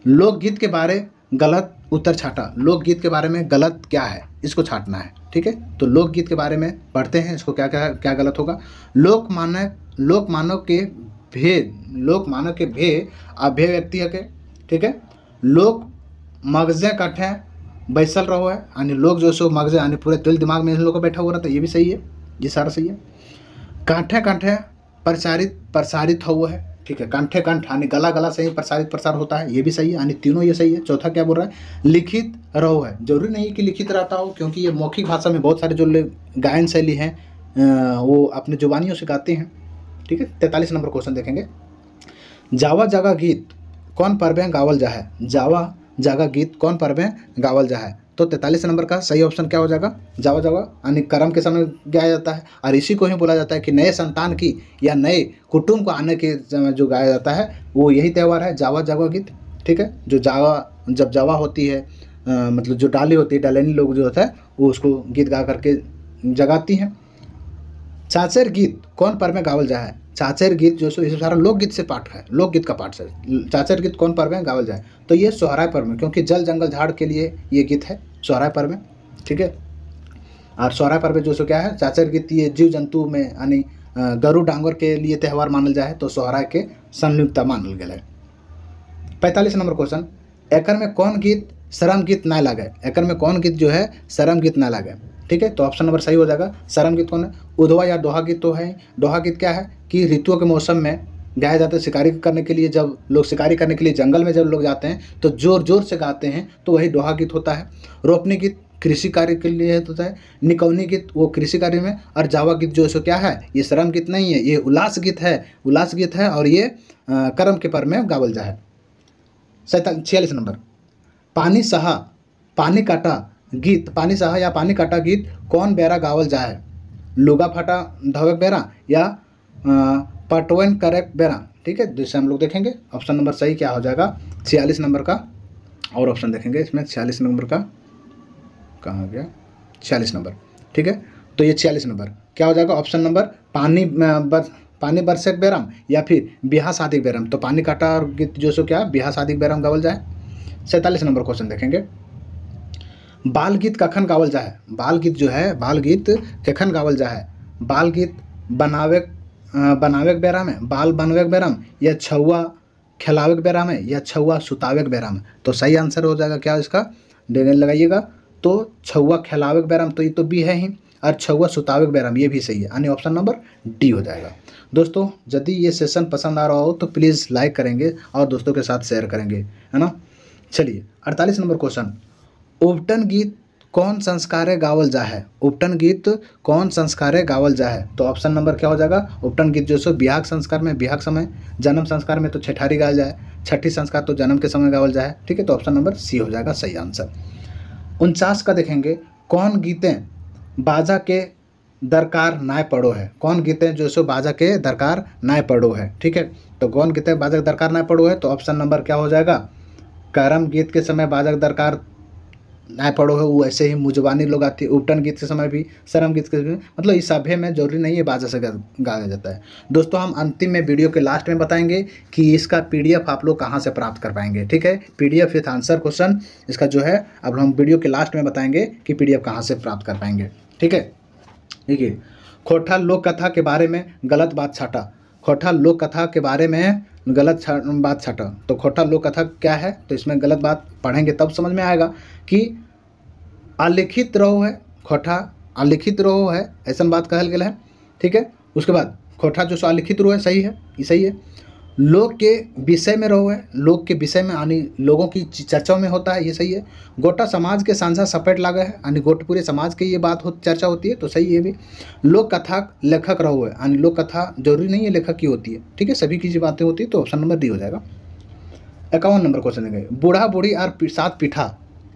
लोकगीत के बारे गलत उत्तर छाटा लोकगीत के बारे में गलत क्या है इसको छाटना है ठीक है तो लोकगीत के बारे में पढ़ते हैं इसको क्या क्या क्या गलत होगा लोक मानव लोक मानव के भेद लोक मानव के भेद अभ्य व्यक्ति है के ठीक है लोक मगजें कट हैं बैसल रहो है यानी लोग जो सो मगजे यानी पूरे दिल दिमाग में इन लोगों को बैठा हुआ रहता है ये भी सही है ये सारा सही है कांठे कांठे प्रचारित प्रसारित हुआ है ठीक है कंठे कंठ यानी गला गला ही प्रसारित प्रसार होता है ये भी सही है यानी तीनों ये सही है चौथा क्या बोल रहा है लिखित रहो है जरूरी नहीं कि लिखित रहता हो क्योंकि ये मौखिक भाषा में बहुत सारे जो गायन शैली हैं वो अपने जुबानियों से गाते हैं ठीक है तैंतालीस नंबर क्वेश्चन देखेंगे जावा जागा गीत कौन पर्व गावल जा है जावा जागा गीत कौन पर्व गावल जा है तो तैंतालीस नंबर का सही ऑप्शन क्या हो जाएगा जावा जावा यानी कर्म के समय गाया जाता है और इसी को ही बोला जाता है कि नए संतान की या नए कुटुंब को आने के समय जो गाया जाता है वो यही त्यौहार है जावा जावा गीत ठीक है जो जावा जब जावा होती है आ, मतलब जो डाली होती है डालनी लोग जो होता है वो उसको गीत गा करके जगाती हैं चाचर गीत कौन पर में गावल जाए चाचर गीत जो सो ये सारा लोकगीत से पाठ है लोकगीत का पाठ सर चाचर गीत कौन पर्व में गावल जाए तो ये सोहराय पर्व में क्योंकि जल जंगल झाड़ के लिए ये गीत है सोहराय पर्व में ठीक है और सोहराय पर्व जो सो क्या है चाचर गीत ये जीव जंतु में यानी गरु डांगर के लिए त्यौहार मानल जाए तो सोहराय के संयुक्त मानल गए पैंतालीस नंबर क्वेश्चन एकर में कौन गीत शर्म गीत ना लागे एकर में कौन गीत जो है शर्म गीत ना लागे ठीक है तो ऑप्शन नंबर सही हो जाएगा शर्म गीत कौन है उधवा या दोहा गीत तो है दोहा गीत क्या है कि ऋतुओं के मौसम में गाया जाता है शिकारी करने के लिए जब लोग शिकारी करने के लिए जंगल में जब लोग जाते हैं तो जोर जोर से गाते हैं तो वही दोहा गीत होता है रोपनी गीत कृषि कार्य के लिए होता है तो निकौनी गीत वो कृषि कार्य में और जावा गीत जो सो क्या है ये श्रम गीत नहीं है ये उल्लास गीत है उल्लास गीत है और ये कर्म के पर में गावल जाए सैता छियालीस नंबर पानी सहा पानी काटा गीत पानी सहा या पानी काटा गीत कौन बैरा गावल जाए लुगा फाटा धवक बेरा या पटवन करक बेरा ठीक है जिससे तो हम लोग देखेंगे ऑप्शन नंबर सही क्या हो जाएगा छियालीस नंबर का और ऑप्शन देखेंगे इसमें छियालीस नंबर का कहाँ गया छियालीस नंबर ठीक है तो ये छियालीस नंबर क्या हो जाएगा ऑप्शन नंबर पानी बर, पानी बरसेक बैराम या फिर ब्याह शादी बैरम तो पानी काटा और गीत जो सो क्या ब्याह शादी बैराम गवल जाए सैंतालीस नंबर क्वेश्चन देखेंगे बाल गीत कखन गावल जाए बाल गीत जो है बाल गीत कखन गावल जाए है गीत बनावे बनावे के बेरा में बाल बनवे के बेरा में या छुआ खिलावे के बेरा में या छुआ सुतावे के बेरा में तो सही आंसर हो जाएगा क्या इसका डेने लगाइएगा तो छुआ खिलावे के बेरा में तो ये तो बी है ही और छुआ सुतावे के बेरा में ये भी सही है यानी ऑप्शन नंबर डी हो जाएगा दोस्तों यदि ये सेशन पसंद आ रहा हो तो प्लीज़ लाइक करेंगे और दोस्तों के साथ शेयर करेंगे है ना चलिए अड़तालीस नंबर क्वेश्चन उपटन गीत कौन संस्कारे गावल जा है उपटन गीत कौन संस्कारे गावल जा है तो ऑप्शन नंबर क्या हो जाएगा उपटन गीत जो सो बिहाग संस्कार में बिहाग समय जन्म संस्कार में तो छठारी गाया जाए छठी संस्कार तो जन्म के समय गावल जाए ठीक है तो ऑप्शन नंबर सी हो जाएगा सही आंसर उनचास का देखेंगे कौन गीतें बाजा के दरकार नाय पड़ो है कौन गीतें जो सो बाजा के दरकार नाय पड़ो है ठीक है तो कौन गीतें बाजा के दरकार नाय पड़ो है तो ऑप्शन नंबर क्या हो जाएगा करम गीत के समय बाजा के दरकार ना पढ़ो हो वो ऐसे ही मुजबानी लोग आती है उपटन गीत के समय भी शर्म गीत के समय मतलब इस सभ्य में जरूरी नहीं है बाजा से गाया जाता है दोस्तों हम अंतिम में वीडियो के लास्ट में बताएंगे कि इसका पीडीएफ आप लोग कहाँ से प्राप्त कर पाएंगे ठीक है पीडीएफ डी आंसर क्वेश्चन इसका जो है अब हम वीडियो के लास्ट में बताएंगे कि पी डी कहाँ से प्राप्त कर पाएंगे ठीक है ठीक है खोठा लोक कथा के बारे में गलत बात छाटा खोठा लोक कथा के बारे में गलत बात छट तो खोटा लोक कथा क्या है तो इसमें गलत बात पढ़ेंगे तब समझ में आएगा कि अलिखित रहो है खोटा अलिखित रहो है ऐसा बात कहल गया है ठीक है उसके बाद खोटा जो सो अलिखित रहो है सही है ये सही है लोग के विषय में रहो है लोग के विषय में यानी लोगों की चर्चाओं में होता है ये सही है गोटा समाज के सांसद सपेट लागे है यानी गोटपुरे समाज की ये बात हो चर्चा होती है तो सही है भी लोक कथा लेखक रहो है यानी लोक कथा जरूरी नहीं है लेखक की होती है ठीक है सभी की जो बातें होती है तो ऑप्शन नंबर डी हो जाएगा इक्यावन नंबर क्वेश्चन है बूढ़ा बूढ़ी और सात पीठा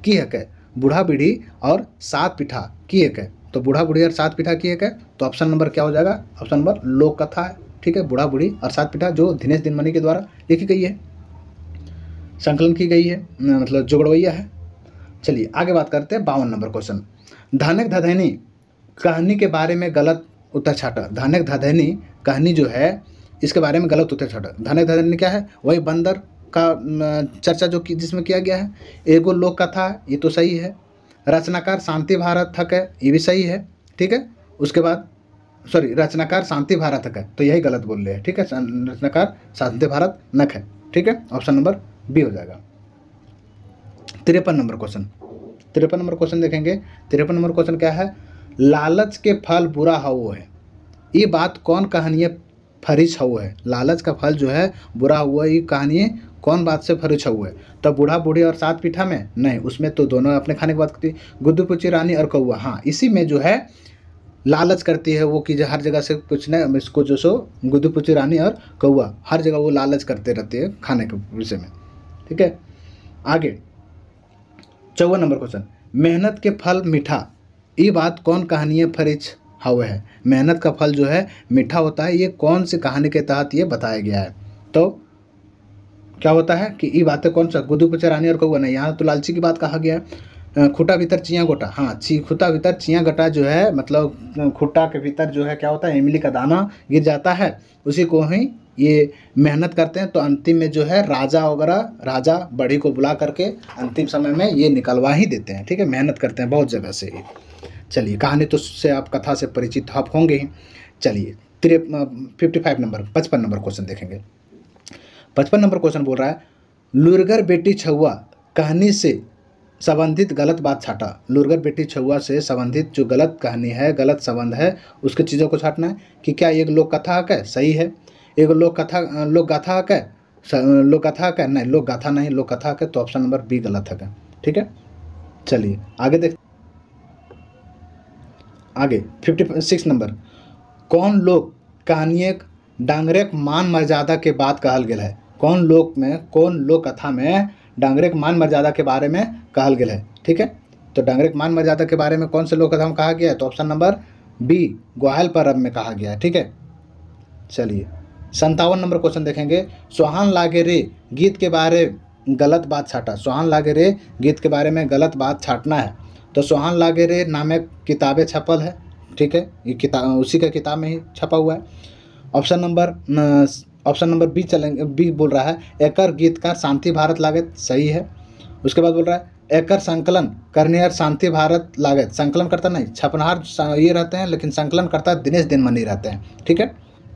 की है कह बूढ़ा बीढ़ी और सात पीठा की है कह तो बूढ़ा बूढ़ी और सात पीठा की है है तो ऑप्शन नंबर क्या हो जाएगा ऑप्शन नंबर लोक कथा है ठीक है बूढ़ा बूढ़ी और सात पिठा जो दिनेश दिनमणि के द्वारा लिखी गई है संकलन की गई है मतलब जोगड़वैया है चलिए आगे बात करते हैं बावन नंबर क्वेश्चन धानक धधैनी कहानी के बारे में गलत उत्तर छाटा धानक धधैनी कहानी जो है इसके बारे में गलत उत्तर छाटा धानक धधैनी क्या है वही बंदर का चर्चा जो कि जिसमें किया गया है एगो लोक कथा ये तो सही है रचनाकार शांति भारत थक है ये भी सही है ठीक है उसके बाद सॉरी रचनाकार शांति भारतक है तो यही गलत बोल रहे हैं ठीक है रचनाकार शांति भारत नक है ठीक है ऑप्शन नंबर बी हो जाएगा तिरपन नंबर क्वेश्चन तिरपन नंबर क्वेश्चन देखेंगे तिरपन नंबर क्वेश्चन क्या है लालच के फल बुरा हवो है ये बात कौन कहानी फरिश हवो है लालच का फल जो है बुरा हुआ ये कहानी कौन बात से फरिश हुआ है तो बूढ़ा बूढ़ी और सात पीठा में नहीं उसमें तो दोनों अपने खाने की बात करती गुद्दू पुची रानी और कौआ हाँ इसी में जो है लालच करती है वो कि जो हर जगह से कुछ ना इसको जो सो गुदुपुची रानी और कौआ हर जगह वो लालच करते रहते हैं खाने के विषय में ठीक है आगे चौवन नंबर क्वेश्चन मेहनत के फल मीठा ये बात कौन कहानी है फरिच हाव है मेहनत का फल जो है मीठा होता है ये कौन सी कहानी के तहत ये बताया गया है तो क्या होता है कि ये बातें कौन सा गुदुपुची रानी और कौआ नहीं यहाँ तो लालची की बात कहा गया है खुटा भीतर चिया गोटा हाँ ची खुटा भीतर चिया गटा जो है मतलब खुट्टा के भीतर जो है क्या होता है इमली का दाना गिर जाता है उसी को ही ये मेहनत करते हैं तो अंतिम में जो है राजा वगैरह राजा बड़ी को बुला करके अंतिम समय में ये निकलवा ही देते हैं ठीक है मेहनत करते हैं बहुत जगह से चलिए कहानी तो से आप कथा से परिचित तो आप होंगे ही चलिए त्रे फिफ्टी फाइव नंबर पचपन नंबर क्वेश्चन देखेंगे पचपन नंबर क्वेश्चन बोल रहा है लुरगर बेटी छुआ कहानी से संबंधित गलत बात छाटा लुरगर बेटी छुआ से संबंधित जो गलत कहानी है गलत संबंध है उसके चीज़ों को छाटना है कि क्या एक लोक कथा है सही है एक लोक कथा लोक गाथा हक है लोक कथा है नहीं लोक गाथा नहीं लोक कथा है तो ऑप्शन नंबर बी गलत है ठीक है चलिए आगे देख आगे फिफ्टी सिक्स नंबर कौन लोग कहानी डांगरेक मान मर्यादा के बात कहल गया है कौन लोक में कौन लोक कथा में डांगरेक मान मर्यादा के बारे में कहा गया है ठीक है तो डांगरिक मान मर्यादा के बारे में कौन से लोक कथाओं कहा गया है तो ऑप्शन नंबर बी गोहाल परब में कहा गया है ठीक है चलिए संतावन नंबर क्वेश्चन देखेंगे सोहान लागे रे गीत के बारे गलत बात छाटा सुहान लागे रे गीत के बारे में गलत बात छाटना है तो सोहान लागे रे नामे किताबें छपल है ठीक है ये किताब उसी का किताब में ही छपा हुआ है option number option number B चलेंगे बी बोल रहा है एकर गीतकार शांति भारत लागत सही है उसके बाद बोल रहा है एकर संकलन करने और शांति भारत लागत संकलन करता नहीं छपनहार ये रहते हैं लेकिन संकलन करता दिनेश मनी रहते हैं ठीक है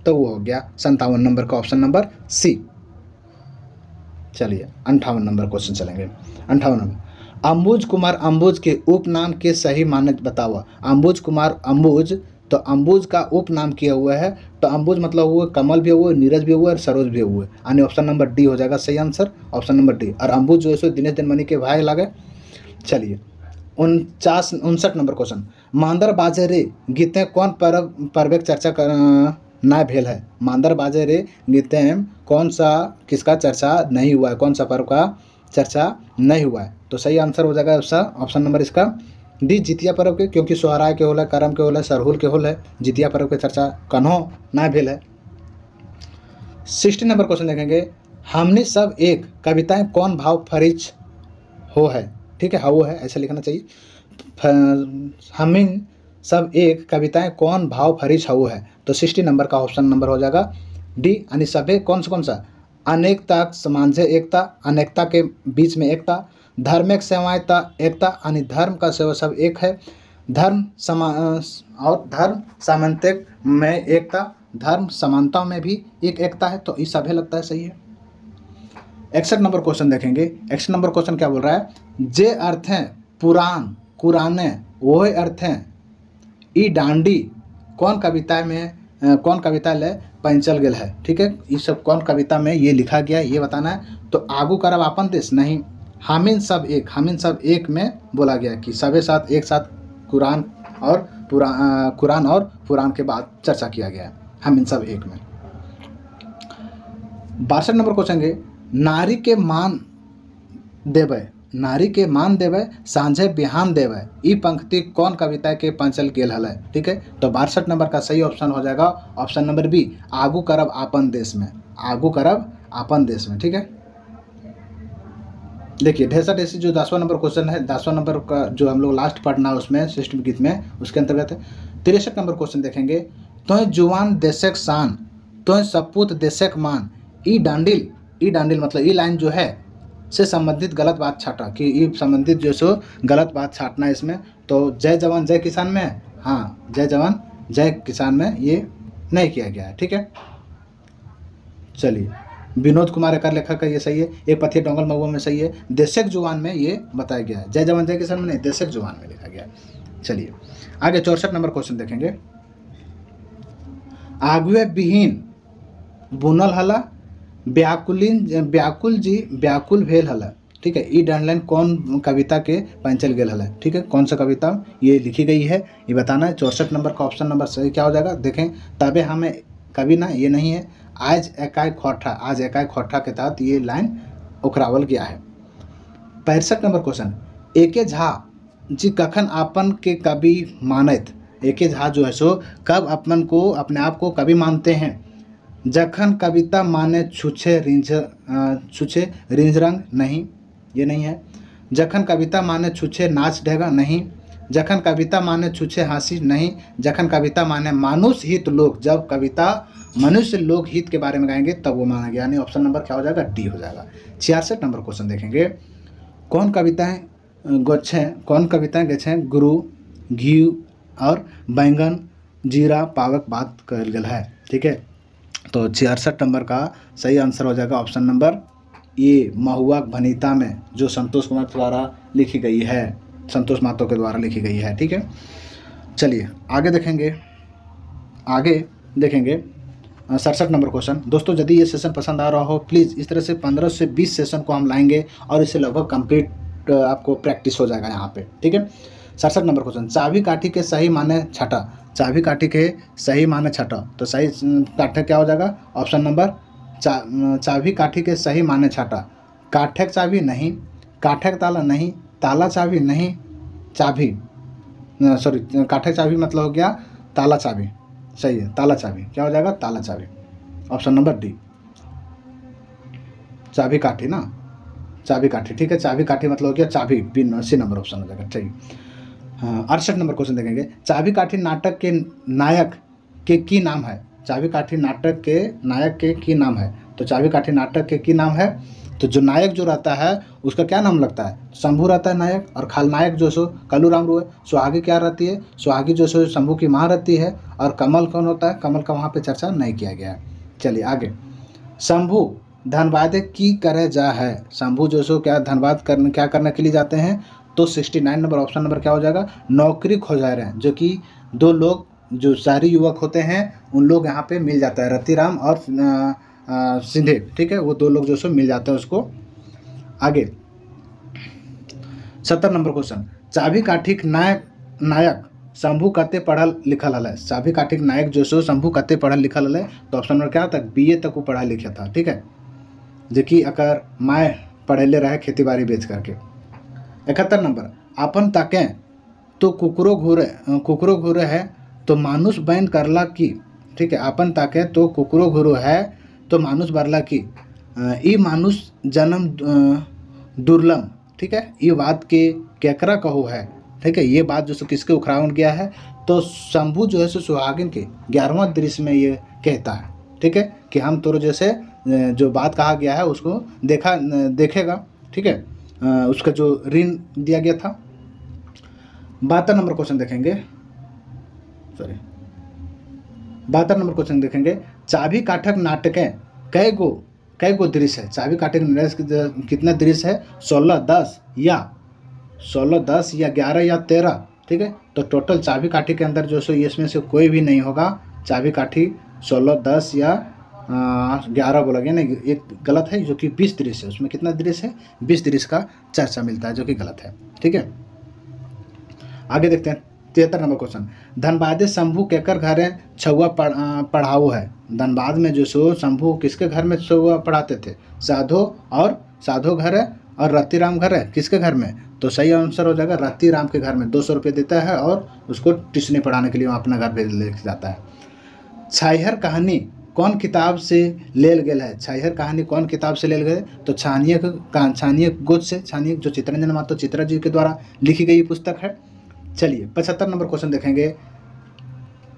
तो वो हो गया संतावन नंबर का ऑप्शन नंबर सी चलिए अंठावन नंबर क्वेश्चन चलेंगे अंठावन नंबर अंबुज कुमार अंबुज के उपनाम के सही मान्य बताओ अंबुज कुमार अंबुज तो अंबुज का उपनाम किया हुआ है तो अंबुज मतलब हुए कमल भी हुए नीरज भी हुए और सरोज भी हुए यानी ऑप्शन नंबर डी हो जाएगा सही आंसर ऑप्शन नंबर डी और अंबुज जो है सो दिनेश दिनमणि के भाई लगे चलिए उनचास उनसठ नंबर क्वेश्चन मांदर बाजे रे गीतें कौन पर्व पर्व चर्चा कर ना भेल है मांदर बाजे रे गीतें कौन सा किसका चर्चा नहीं हुआ है कौन सा पर्व का चर्चा नहीं हुआ है तो सही आंसर हो जाएगा ऑप्शन ऑप्शन नंबर इसका दी जितिया पर्व के क्योंकि सोहराय के होल है करम के है सरहुल के होल है जितिया पर्व के चर्चा कन्हो ना भेल है सिक्सटी नंबर क्वेश्चन देखेंगे हमने सब एक कविताएं कौन भाव फरिज हो है ठीक है हाउ है ऐसे लिखना चाहिए हमिंग सब एक कविताएं कौन भाव फरिज हाउ है तो सिक्सटी नंबर का ऑप्शन नंबर हो जाएगा डी यानी सब कौन सा कौन सा अनेकता समांझे एकता अनेकता के बीच में एकता धार्मिक सेवायता एकता यानी धर्म का सेवा सब एक है धर्म समा और धर्म सामंतिक में एकता धर्म समानता में भी एक एकता है तो ये सभी लगता है सही है इकसठ नंबर क्वेश्चन देखेंगे इकसठ नंबर क्वेश्चन क्या बोल रहा है जे अर्थ हैं पुराण कुराने वही अर्थ हैं ई डांडी कौन कविता में कौन कविता ले पंचल गल है ठीक है ये सब कौन कविता में ये लिखा गया ये बताना है तो आगू करब अपन देश नहीं हामिन सब एक हामिन सब एक में बोला गया कि सबे साथ एक साथ कुरान और पुरा कुरान और पुरान के बाद चर्चा किया गया है इन सब एक में बासठ नंबर क्वेश्चन है नारी के मान देवय नारी के मान देवय सांझे बिहान देवय ये पंक्ति कौन कविता के पंचल गेल हल है ठीक है तो बासठ नंबर का सही ऑप्शन हो जाएगा ऑप्शन नंबर बी आगू करब आपन देश में आगू करब आपन देश में ठीक है देखिए ढेसा ढेसी जो दसवां नंबर क्वेश्चन है दसवां नंबर का जो हम लोग लास्ट पढ़ना है उसमें सिस्टम गीत में उसके अंतर्गत है तिरसठ नंबर क्वेश्चन देखेंगे तो जुवान देशक शान तो सपूत देशक मान ई डांडिल ई डांडिल मतलब ई लाइन जो है से संबंधित गलत बात छाटा कि ई संबंधित जो सो गलत बात छाटना है इसमें तो जय जवान जय किसान में हाँ जय जवान जय किसान में ये नहीं किया गया है ठीक है चलिए विनोद कुमार एकर लेखक का ये सही है एक पथी डोंगल महुआ में सही है देशक जुबान में ये बताया गया है जय जवान जय किसान में नहीं देशक जुबान में लिखा गया है चलिए आगे चौसठ नंबर क्वेश्चन देखेंगे आगवे विहीन बुनल हला व्याकुलिन व्याकुल जी व्याकुल भेल हला ठीक है ई डनलाइन कौन कविता के पंचल गेल है ठीक है कौन सा कविता ये लिखी गई है ये बताना है चौसठ नंबर का ऑप्शन नंबर सही क्या हो जाएगा देखें तबे हमें कवि ना ये नहीं है आज एकाए खोटा आज एकाए खोटा के तहत ये लाइन उखरावल गया है पैंसठ नंबर क्वेश्चन ए के झा जी कखन आपन के कवि मानत ए के झा जो है सो कब अपन को अपने आप को कवि मानते हैं जखन कविता माने छुछे रिंझ छुछे रिंझ रंग नहीं ये नहीं है जखन कविता माने छुछे नाच ढेगा नहीं जखन कविता माने छुछे हासी नहीं जखन कविता माने मानुष हित लोक जब कविता मनुष्य लोक हित के बारे में गाएंगे तब वो माना गया यानी ऑप्शन नंबर क्या हो जाएगा डी हो जाएगा छियासठ नंबर क्वेश्चन देखेंगे कौन कविताएँ गच्छे कौन कविताएँ गच्छे गुरु घी और बैंगन जीरा पावक बात कर गया है ठीक है तो छियासठ नंबर का सही आंसर हो जाएगा ऑप्शन नंबर ये महुआ भनीता में जो संतोष कुमार द्वारा लिखी गई है संतोष मातो के द्वारा लिखी गई है ठीक है चलिए आगे देखेंगे आगे देखेंगे सड़सठ नंबर क्वेश्चन दोस्तों यदि ये सेशन पसंद आ रहा हो प्लीज़ इस तरह से पंद्रह से बीस सेशन को हम लाएंगे और इसे लगभग कंप्लीट आपको प्रैक्टिस हो जाएगा यहाँ पे ठीक है सड़सठ नंबर क्वेश्चन चाबी काठी के सही माने छठा चाबी काठी के सही माने छठा तो सही काठे क्या हो जाएगा ऑप्शन नंबर चा चाबी काठी के सही माने छठा काठक चाबी नहीं काठक ताला नहीं ताला चाबी नहीं चाबी सॉरी काठे चाबी मतलब हो गया ताला चाबी सही है ताला चाबी क्या हो जाएगा ताला चाबी ऑप्शन नंबर डी चाबी काठी ना चाबी काठी ठीक है चाबी काठी मतलब हो गया चाबी बिन सी नंबर ऑप्शन हो जाएगा ठीक हाँ अड़सठ नंबर क्वेश्चन देखेंगे चाबी काठी नाटक के नायक के की नाम है चाबी काठी नाटक के नायक के की नाम है तो चाबी काठी नाटक के की नाम है तो जो नायक जो रहता है उसका क्या नाम लगता है शंभू रहता है नायक और खलनायक जो सो कलू राम रू है सुहागी क्या रहती है सुहागी जो सो शंभू की माँ रहती है और कमल कौन होता है कमल का वहाँ पर चर्चा नहीं किया गया है चलिए आगे शंभू धनबाद की करे जा है शंभू जो सो क्या धनबाद करने क्या करने के लिए जाते हैं तो sixty nine number option number क्या हो जाएगा नौकरी खोजा रहे हैं जो कि दो लोग जो शहरी युवक होते हैं उन लोग यहाँ पे मिल जाता है रतिराम और सिंधे ठीक है वो दो लोग जो सो मिल जाते हैं उसको आगे सत्तर नंबर क्वेश्चन चाभी काठिक नायक नायक शंभू कते पढ़ल लिखल हल है चाभी काठिक नायक जो सो शंभू कते पढ़ल लिखल हल है तो ऑप्शन नंबर क्या तक बी ए तक वो पढ़ा लिखे था ठीक है अगर अकर माय ले रहे खेती बाड़ी बेच करके इकहत्तर नंबर अपन ताके तो कुकरो घूरे कुकरो घूरे है तो मानुष बैन करला की ठीक है अपन ताके तो कुकरो घूरो है तो माणूस भरला की ई माणूस जन्म दुर्लम ठीक है ये बात के केकरा कहो है ठीक है ये बात जो सो किसके उखरावन गया है तो शंभु जो है सो सुहागिन के ग्यारहवा दृश्य में ये कहता है ठीक है कि हम तो जैसे जो बात कहा गया है उसको देखा देखेगा ठीक है उसका जो ऋण दिया गया था बहत्तर नंबर क्वेश्चन देखेंगे सॉरी बहत्तर नंबर क्वेश्चन देखेंगे चाबी काठक नाटकें कै गो कै गो दृश्य है चाबी काठक नाटक कितना दृश्य है सोलह दस या सोलह दस या ग्यारह या तेरह ठीक है तो टोटल चाबी काठी के अंदर जो सो इसमें से कोई भी नहीं होगा चाबी काठी सोलह दस या ग्यारह बोला गया ना एक गलत है जो कि बीस दृश्य है उसमें कितना दृश्य है बीस दृश्य का चर्चा मिलता है जो कि गलत है ठीक है आगे देखते हैं तिहत्तर नंबर क्वेश्चन धनबादे शंभू केकर घर है छुआ पढ़, पढ़ाओ है धनबाद में जो सो शंभु किसके घर में छुआ पढ़ाते थे साधो और साधो घर है और रतिराम घर है किसके घर में तो सही आंसर हो जाएगा रतिराम के घर में दो सौ रुपये देता है और उसको ट्यूशनी पढ़ाने के लिए वहाँ अपना घर भेज ले जाता है छाइहर कहानी कौन किताब से लेल गया है छाइहर कहानी कौन किताब से लेल गए तो छानिय छानिय गुज से छानिय जो चित्रंजन मातो चित्रा जी के द्वारा लिखी गई पुस्तक है चलिए पचहत्तर नंबर क्वेश्चन देखेंगे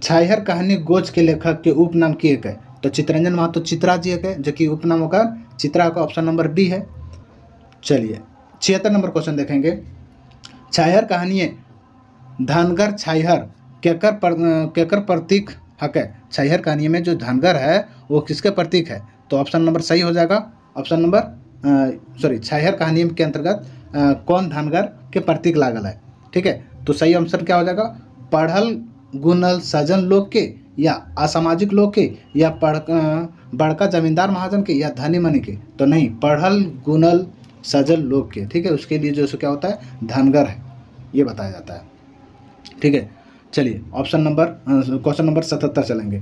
छाइहर कहानी गोच के लेखक के उपनाम किए गए तो चित्रंजन महतो चित्रा जी है जो कि उपनाम होगा चित्रा का ऑप्शन नंबर डी है चलिए छिहत्तर नंबर क्वेश्चन देखेंगे छाइहर कहानी धनगर छाइहर केकर पर केकर प्रतीक हक है छाइहर कहानी में जो धनगर है वो किसके प्रतीक है तो ऑप्शन नंबर सही हो जाएगा ऑप्शन नंबर सॉरी छाइहर कहानी के अंतर्गत कौन धनगर के प्रतीक लागल है ठीक है तो सही आंसर क्या हो जाएगा पढ़ल गुनल सजन लोग के या असामाजिक लोग के या पढ़ बड़का जमींदार महाजन के या धनी मनी के तो नहीं पढ़ल गुनल सजल लोग के ठीक है उसके लिए जो क्या होता है धनगर है ये बताया जाता है ठीक है चलिए ऑप्शन नंबर क्वेश्चन नंबर सतहत्तर चलेंगे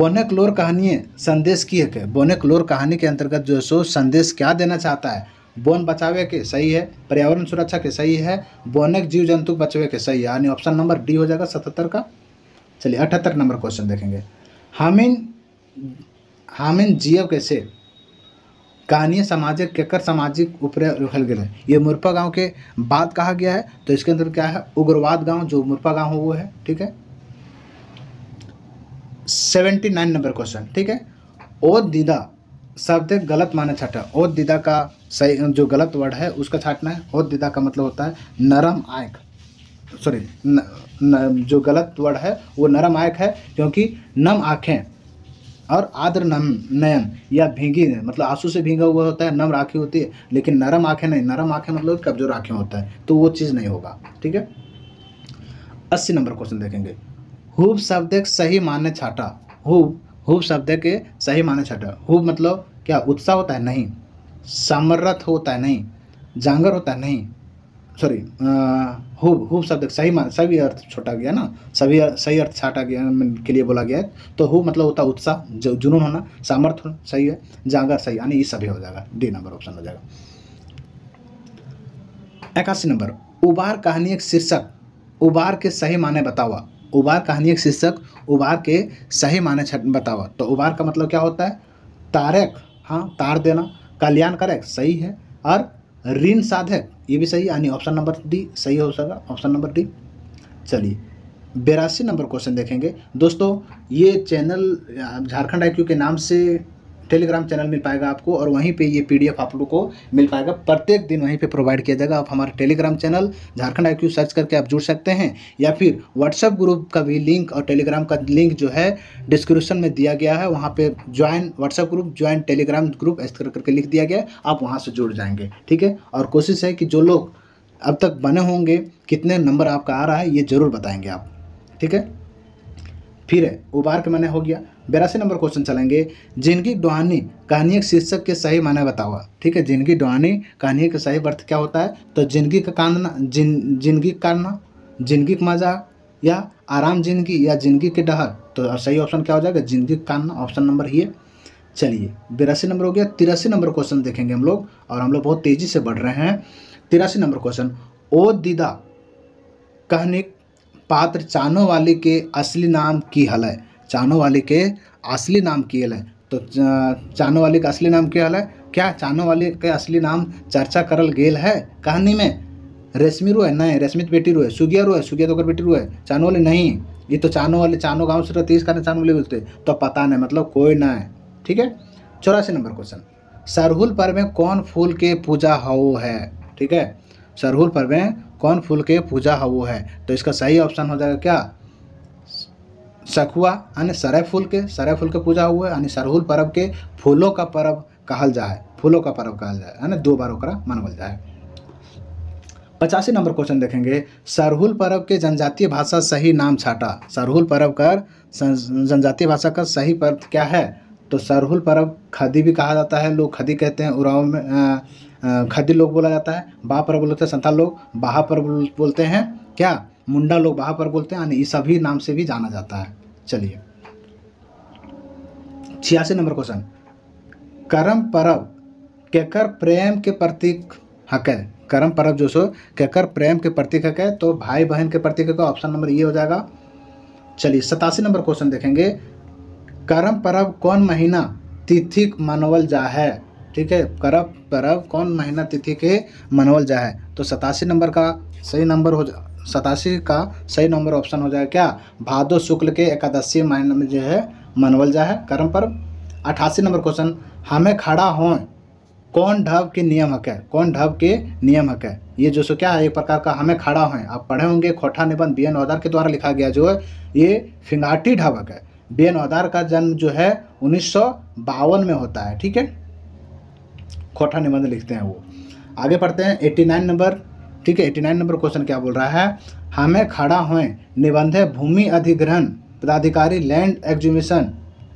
बोने क्लोर कहानी संदेश की है बोने क्लोर कहानी के अंतर्गत जो है सो संदेश क्या देना चाहता है वन बचावे के सही है पर्यावरण सुरक्षा के सही है वनक जीव जंतु बचावे के सही है यानी ऑप्शन नंबर डी हो जाएगा सतहत्तर का चलिए अठहत्तर नंबर क्वेश्चन देखेंगे हामिन हामिन जीव कैसे कहानीय सामाजिक केकर सामाजिक ऊपर उखल गए ये मुरपा गांव के बाद कहा गया है तो इसके अंदर क्या है उग्रवाद गांव जो मुरपा गांव हो वो है ठीक है सेवेंटी नाइन नंबर क्वेश्चन ठीक है ओ दीदा शब्द गलत माने छाटा ओ दिदा का सही जो गलत वर्ड है उसका छाटना है ओ दिदा का मतलब होता है नरम आयक सॉरी जो गलत वर्ड है वो नरम आयक है क्योंकि नम आँखें और आद्र नम नयन या भींगी मतलब आंसू से भींगा हुआ होता है नम आँखें होती है लेकिन नरम आँखें नहीं नरम आँखें मतलब कमजोर आँखें होता है तो वो चीज़ नहीं होगा ठीक है अस्सी नंबर क्वेश्चन देखेंगे हुब शब्द सही माने छाटा हुब हुब शब्द के सही माने छठा हुब मतलब क्या उत्साह होता है नहीं सामर्थ होता है नहीं जांगर होता है नहीं सॉरी हुब हुब शब्द सही मान सभी अर्थ छोटा गया ना सभी सही अर्थ छाटा गया के लिए बोला गया है तो हु मतलब होता है उत्साह जो जुनून होना सामर्थ्य होना सही है जांगर सही यानी ये सभी हो जाएगा डी नंबर ऑप्शन हो जाएगा इक्यासी नंबर उबार कहानी एक शीर्षक उबार के सही माने बतावा उबार कहानी एक शीर्षक उबार के सही माने छट बतावा तो उबार का मतलब क्या होता है तारक हाँ तार देना कल्याण करे सही है और ऋण साधक ये भी सही यानी ऑप्शन नंबर डी सही हो सका ऑप्शन नंबर डी चलिए बेरासी नंबर क्वेश्चन देखेंगे दोस्तों ये चैनल झारखंड आई के नाम से टेलीग्राम चैनल मिल पाएगा आपको और वहीं पे ये पीडीएफ आप लोग को मिल पाएगा प्रत्येक दिन वहीं पे प्रोवाइड किया जाएगा आप हमारा Telegram channel Jharkhand I search करके आप जुड़ सकते हैं या फिर व्हाट्सएप ग्रुप का भी लिंक और टेलीग्राम का लिंक जो है डिस्क्रिप्शन में दिया गया है वहाँ पर join WhatsApp group join Telegram group कर करके लिख दिया गया आप वहाँ से जुड़ जाएंगे ठीक है और कोशिश है कि जो लोग अब तक बने होंगे कितने नंबर आपका आ रहा है ये ज़रूर बताएँगे आप ठीक है फिर है उबार के मैंने हो गया बेरासी नंबर क्वेश्चन चलेंगे जिनकी डोहानी कहानी एक शीर्षक के सही माने बताओ ठीक है जिनकी डोहानी कहानी का सही अर्थ क्या होता है तो जिनकी का कानना जिन जिनकी कानना जिनकी का मजा या आराम जिंदगी या जिंदगी के डहर तो सही ऑप्शन क्या हो जाएगा जिंदगी कानना ऑप्शन नंबर ये चलिए बिरासी नंबर हो गया तिरासी नंबर क्वेश्चन देखेंगे हम लोग और हम लोग बहुत तेजी से बढ़ रहे हैं तिरासी नंबर क्वेश्चन ओ दीदा कहने पात्र चानो वाली के असली नाम की हल है चानो वाली के असली नाम किए है तो चानो वाली का असली नाम क्या है क्या चानो वाली के असली नाम चर्चा करल गेल है कहानी में रेशमी रू है नहीं रेशमित बेटी रू है सुगिया रू है सुगिया तो बेटी रू है तो चानो वाली नहीं ये तो चानो वाले चानो गांव से रहते इस कारण वाली बोलते तो पता नहीं मतलब कोई ना है ठीक है चौरासी नंबर क्वेश्चन सरहुल पर्व में कौन फूल के पूजा हो है ठीक है सरहुल पर्व में कौन फूल के पूजा हो है तो इसका सही ऑप्शन हो जाएगा क्या सखुआ यानी सरय फूल के सरय फूल के पूजा हुए यानी सरहुल पर्व के फूलों का पर्व कहल जाए फूलों का पर्व कहल जाए यानी दो बार ओकरा मनावल जाए पचासी नंबर क्वेश्चन देखेंगे सरहुल पर्व के जनजातीय भाषा सही नाम छाटा सरहुल पर्व का जनजातीय भाषा का सही पर्व क्या है तो सरहुल पर्व खदी भी कहा जाता है लोग खदी कहते हैं उराव में खदी लोग बोला जाता है बाह पर्व बोलते हैं संथाल लोग बाहा पर्व बोलते हैं क्या मुंडा लोग वहाँ पर बोलते हैं यानी इस सभी नाम से भी जाना जाता है चलिए छियासी नंबर क्वेश्चन करम परब केकर प्रेम के प्रतीक हक है करम परब जो सो केकर प्रेम के प्रतीक हक है तो भाई बहन के प्रतीक का ऑप्शन नंबर ये हो जाएगा चलिए सतासी नंबर क्वेश्चन देखेंगे करम परब कौन महीना तिथि मनोवल जा है ठीक है करम परब कौन महीना तिथि के मनवल जा है तो सतासी नंबर का सही नंबर हो जा सतासी का सही नंबर ऑप्शन हो जाएगा क्या भादो शुक्ल के एकादशी महीने में जो है मनवल जाए कर्म पर्व अठासी नंबर क्वेश्चन हमें खड़ा हों कौन ढब के नियम हक है कौन ढब के नियम हक है ये जो सो क्या है एक प्रकार का हमें खड़ा हुए आप पढ़े होंगे खोटा निबंध बी एन औदार के द्वारा लिखा गया जो है ये फिंगाटी ढब हक है बी एन औदार का जन्म जो है उन्नीस में होता है ठीक है खोटा निबंध लिखते हैं वो आगे पढ़ते हैं एट्टी नाइन नंबर ठीक है एटी नाइन नंबर क्वेश्चन क्या बोल रहा है हमें खड़ा हुए निबंध भूमि अधिग्रहण पदाधिकारी लैंड एग्जीबिशन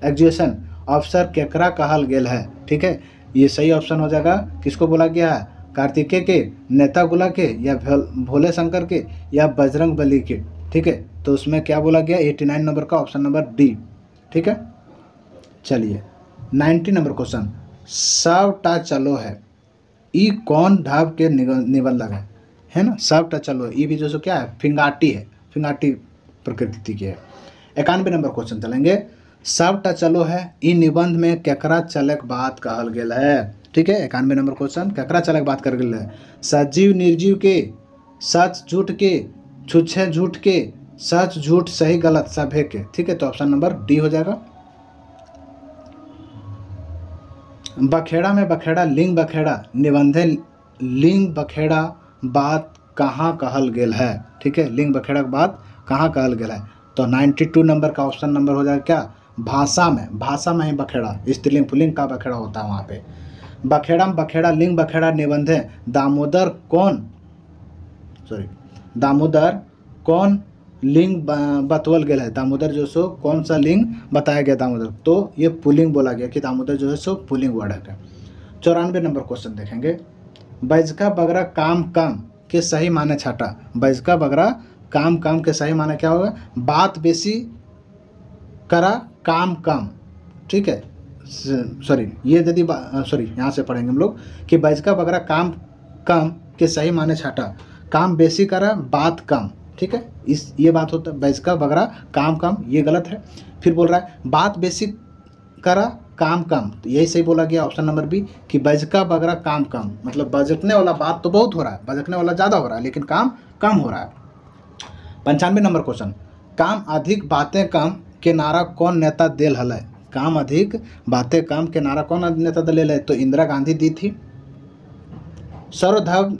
एग्जीबिशन ऑफिसर केकरा कहा गेल है ठीक है ये सही ऑप्शन हो जाएगा किसको बोला गया है कार्तिकेय के नेता गुला के या भोले शंकर के या बजरंग बली के ठीक है तो उसमें क्या बोला गया एटी नाइन नंबर का ऑप्शन नंबर डी ठीक है चलिए 90 नंबर क्वेश्चन सावटा चलो है ई कौन ढाब के निबंधक है है ना सर्व टचल लोहे ये भी जो सो क्या है फिंगाटी है फिंगाटी प्रकृति की है इक्यानवे नंबर क्वेश्चन चलेंगे सबटा चलो है इन निबंध में ककरा चलक बात कहल गया है ठीक है इक्यानवे नंबर क्वेश्चन ककरा चलक बात कर गया है सजीव निर्जीव के सच झूठ के छुछे झूठ के सच झूठ सही गलत सभे के ठीक है तो ऑप्शन नंबर डी हो जाएगा बखेड़ा में बखेड़ा लिंग बखेड़ा निबंधे लिंग बखेड़ा बात कहाँ कहल गया है ठीक है लिंग बखेड़ा के बात कहाँ कहल गया है तो 92 नंबर का ऑप्शन नंबर हो जाएगा क्या भाषा में भाषा में ही बखेड़ा स्त्रीलिंग पुलिंग का बखेड़ा होता है वहाँ पे बखेड़ा बखेड़ा लिंग बखेड़ा निबंध है दामोदर कौन सॉरी दामोदर कौन लिंग बतवल गया है दामोदर जो सो कौन सा लिंग बताया गया दामोदर तो ये पुलिंग बोला गया कि दामोदर जो है सो पुलिंग वर्ड है चौरानवे नंबर क्वेश्चन देखेंगे बैजका बगरा काम कम के सही माने छाटा बैजका बगरा काम कम के सही माने क्या होगा बात बेसी करा काम कम ठीक है सॉरी ये यदि सॉरी यहाँ से पढ़ेंगे हम लोग कि बैजका बगरा काम कम के सही माने छाटा काम बेसी करा बात कम ठीक है इस ये बात होता है बैजका बगरा काम कम ये गलत है फिर बोल रहा है बात बेसी करा काम कम तो यही सही बोला गया ऑप्शन नंबर बी कि बजका बगरा काम कम मतलब बजटने वाला बात तो बहुत हो रहा है बजकने वाला ज़्यादा हो रहा है लेकिन काम कम हो रहा है पंचानवे नंबर क्वेश्चन काम अधिक बातें कम के नारा कौन नेता दिल हल काम अधिक बातें कम के नारा कौन नेता दिल है तो इंदिरा गांधी दी थी सर्वधर्म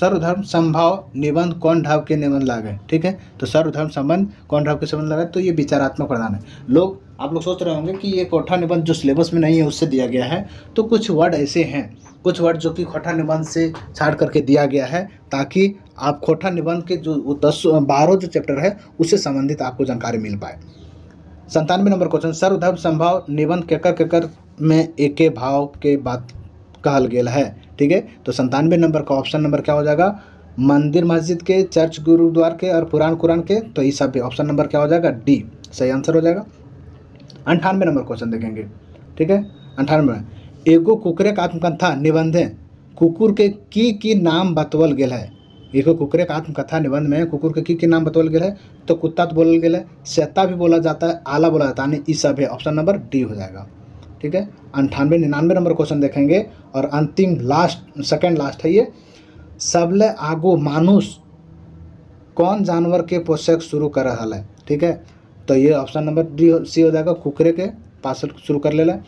सर्वधर्म संभव निबंध कौन ढाव के निबंध लागे ठीक है तो सर्वधर्म संबंध कौन ढाव के संबंध लगा तो ये विचारात्मक प्रदान है लोग आप लोग सोच रहे होंगे कि ये कोठा निबंध जो सिलेबस में नहीं है उससे दिया गया है तो कुछ वर्ड ऐसे हैं कुछ वर्ड जो कि खोठा निबंध से छाड़ करके दिया गया है ताकि आप खोठा निबंध के जो दस बारह जो चैप्टर है उससे संबंधित आपको जानकारी मिल पाए संतानवे नंबर क्वेश्चन सर्वधर्म संभाव निबंध केकर केकर में एक भाव के बात कहल गया है ठीक है तो संतानवे नंबर का ऑप्शन नंबर क्या हो जाएगा मंदिर मस्जिद के चर्च गुरुद्वार के और पुराण कुरान के तो ये सब ऑप्शन नंबर क्या हो जाएगा डी सही आंसर हो जाएगा अंठानवे नंबर क्वेश्चन देखेंगे ठीक है अंठानवे एगो कुकरे का आत्मकथा निबंध है कुकुर के की की नाम बतवल गया है एगो कुकरे का आत्मकथा निबंध में कुकुर के की की नाम बतवल गया है तो कुत्ता तो बोलल गया है सेता भी बोला जाता है आला बोला जाता है यानी सब है ऑप्शन नंबर डी हो जाएगा ठीक है अंठानवे निन्यानवे नंबर क्वेश्चन देखेंगे और अंतिम लास्ट सेकेंड लास्ट है ये सबले आगो मानुष कौन जानवर के पोषक शुरू कर रहा है ठीक है तो ये ऑप्शन नंबर डी सी हो जाएगा कुकरे के पार्सल शुरू कर लें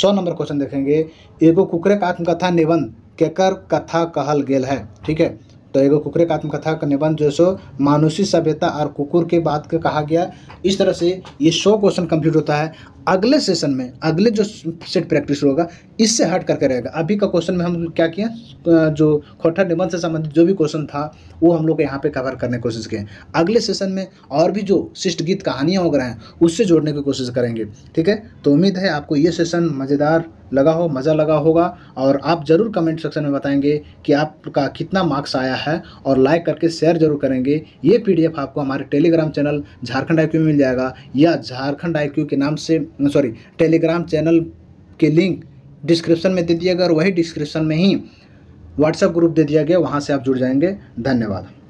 सौ नंबर क्वेश्चन देखेंगे एगो कुकरे का आत्मकथा निबंध केकर कथा कहल गया है ठीक है तो एगो कुकरे का आत्मकथा का निबंध जो सो मानुषी सभ्यता और कुकुर के बात के कहा गया इस तरह से ये सौ क्वेश्चन कंप्लीट होता है अगले सेशन में अगले जो सेट प्रैक्टिस होगा इससे हट करके रहेगा अभी का क्वेश्चन में हम क्या किया जो खोटा निबंध से संबंधित जो भी क्वेश्चन था वो हम लोग यहाँ पे कवर करने की कोशिश किए अगले सेशन में और भी जो शिष्ट गीत कहानियाँ वगैरह हैं उससे जोड़ने की कोशिश करेंगे ठीक है तो उम्मीद है आपको ये सेशन मज़ेदार लगा हो मज़ा लगा होगा और आप ज़रूर कमेंट सेक्शन में बताएंगे कि आपका कितना मार्क्स आया है और लाइक करके शेयर जरूर करेंगे ये पीडीएफ आपको हमारे टेलीग्राम चैनल झारखंड आई में मिल जाएगा या झारखंड आई के नाम से सॉरी टेलीग्राम चैनल के लिंक डिस्क्रिप्शन में दे दिया गया और वही डिस्क्रिप्शन में ही व्हाट्सएप ग्रुप दे दिया गया वहाँ से आप जुड़ जाएंगे धन्यवाद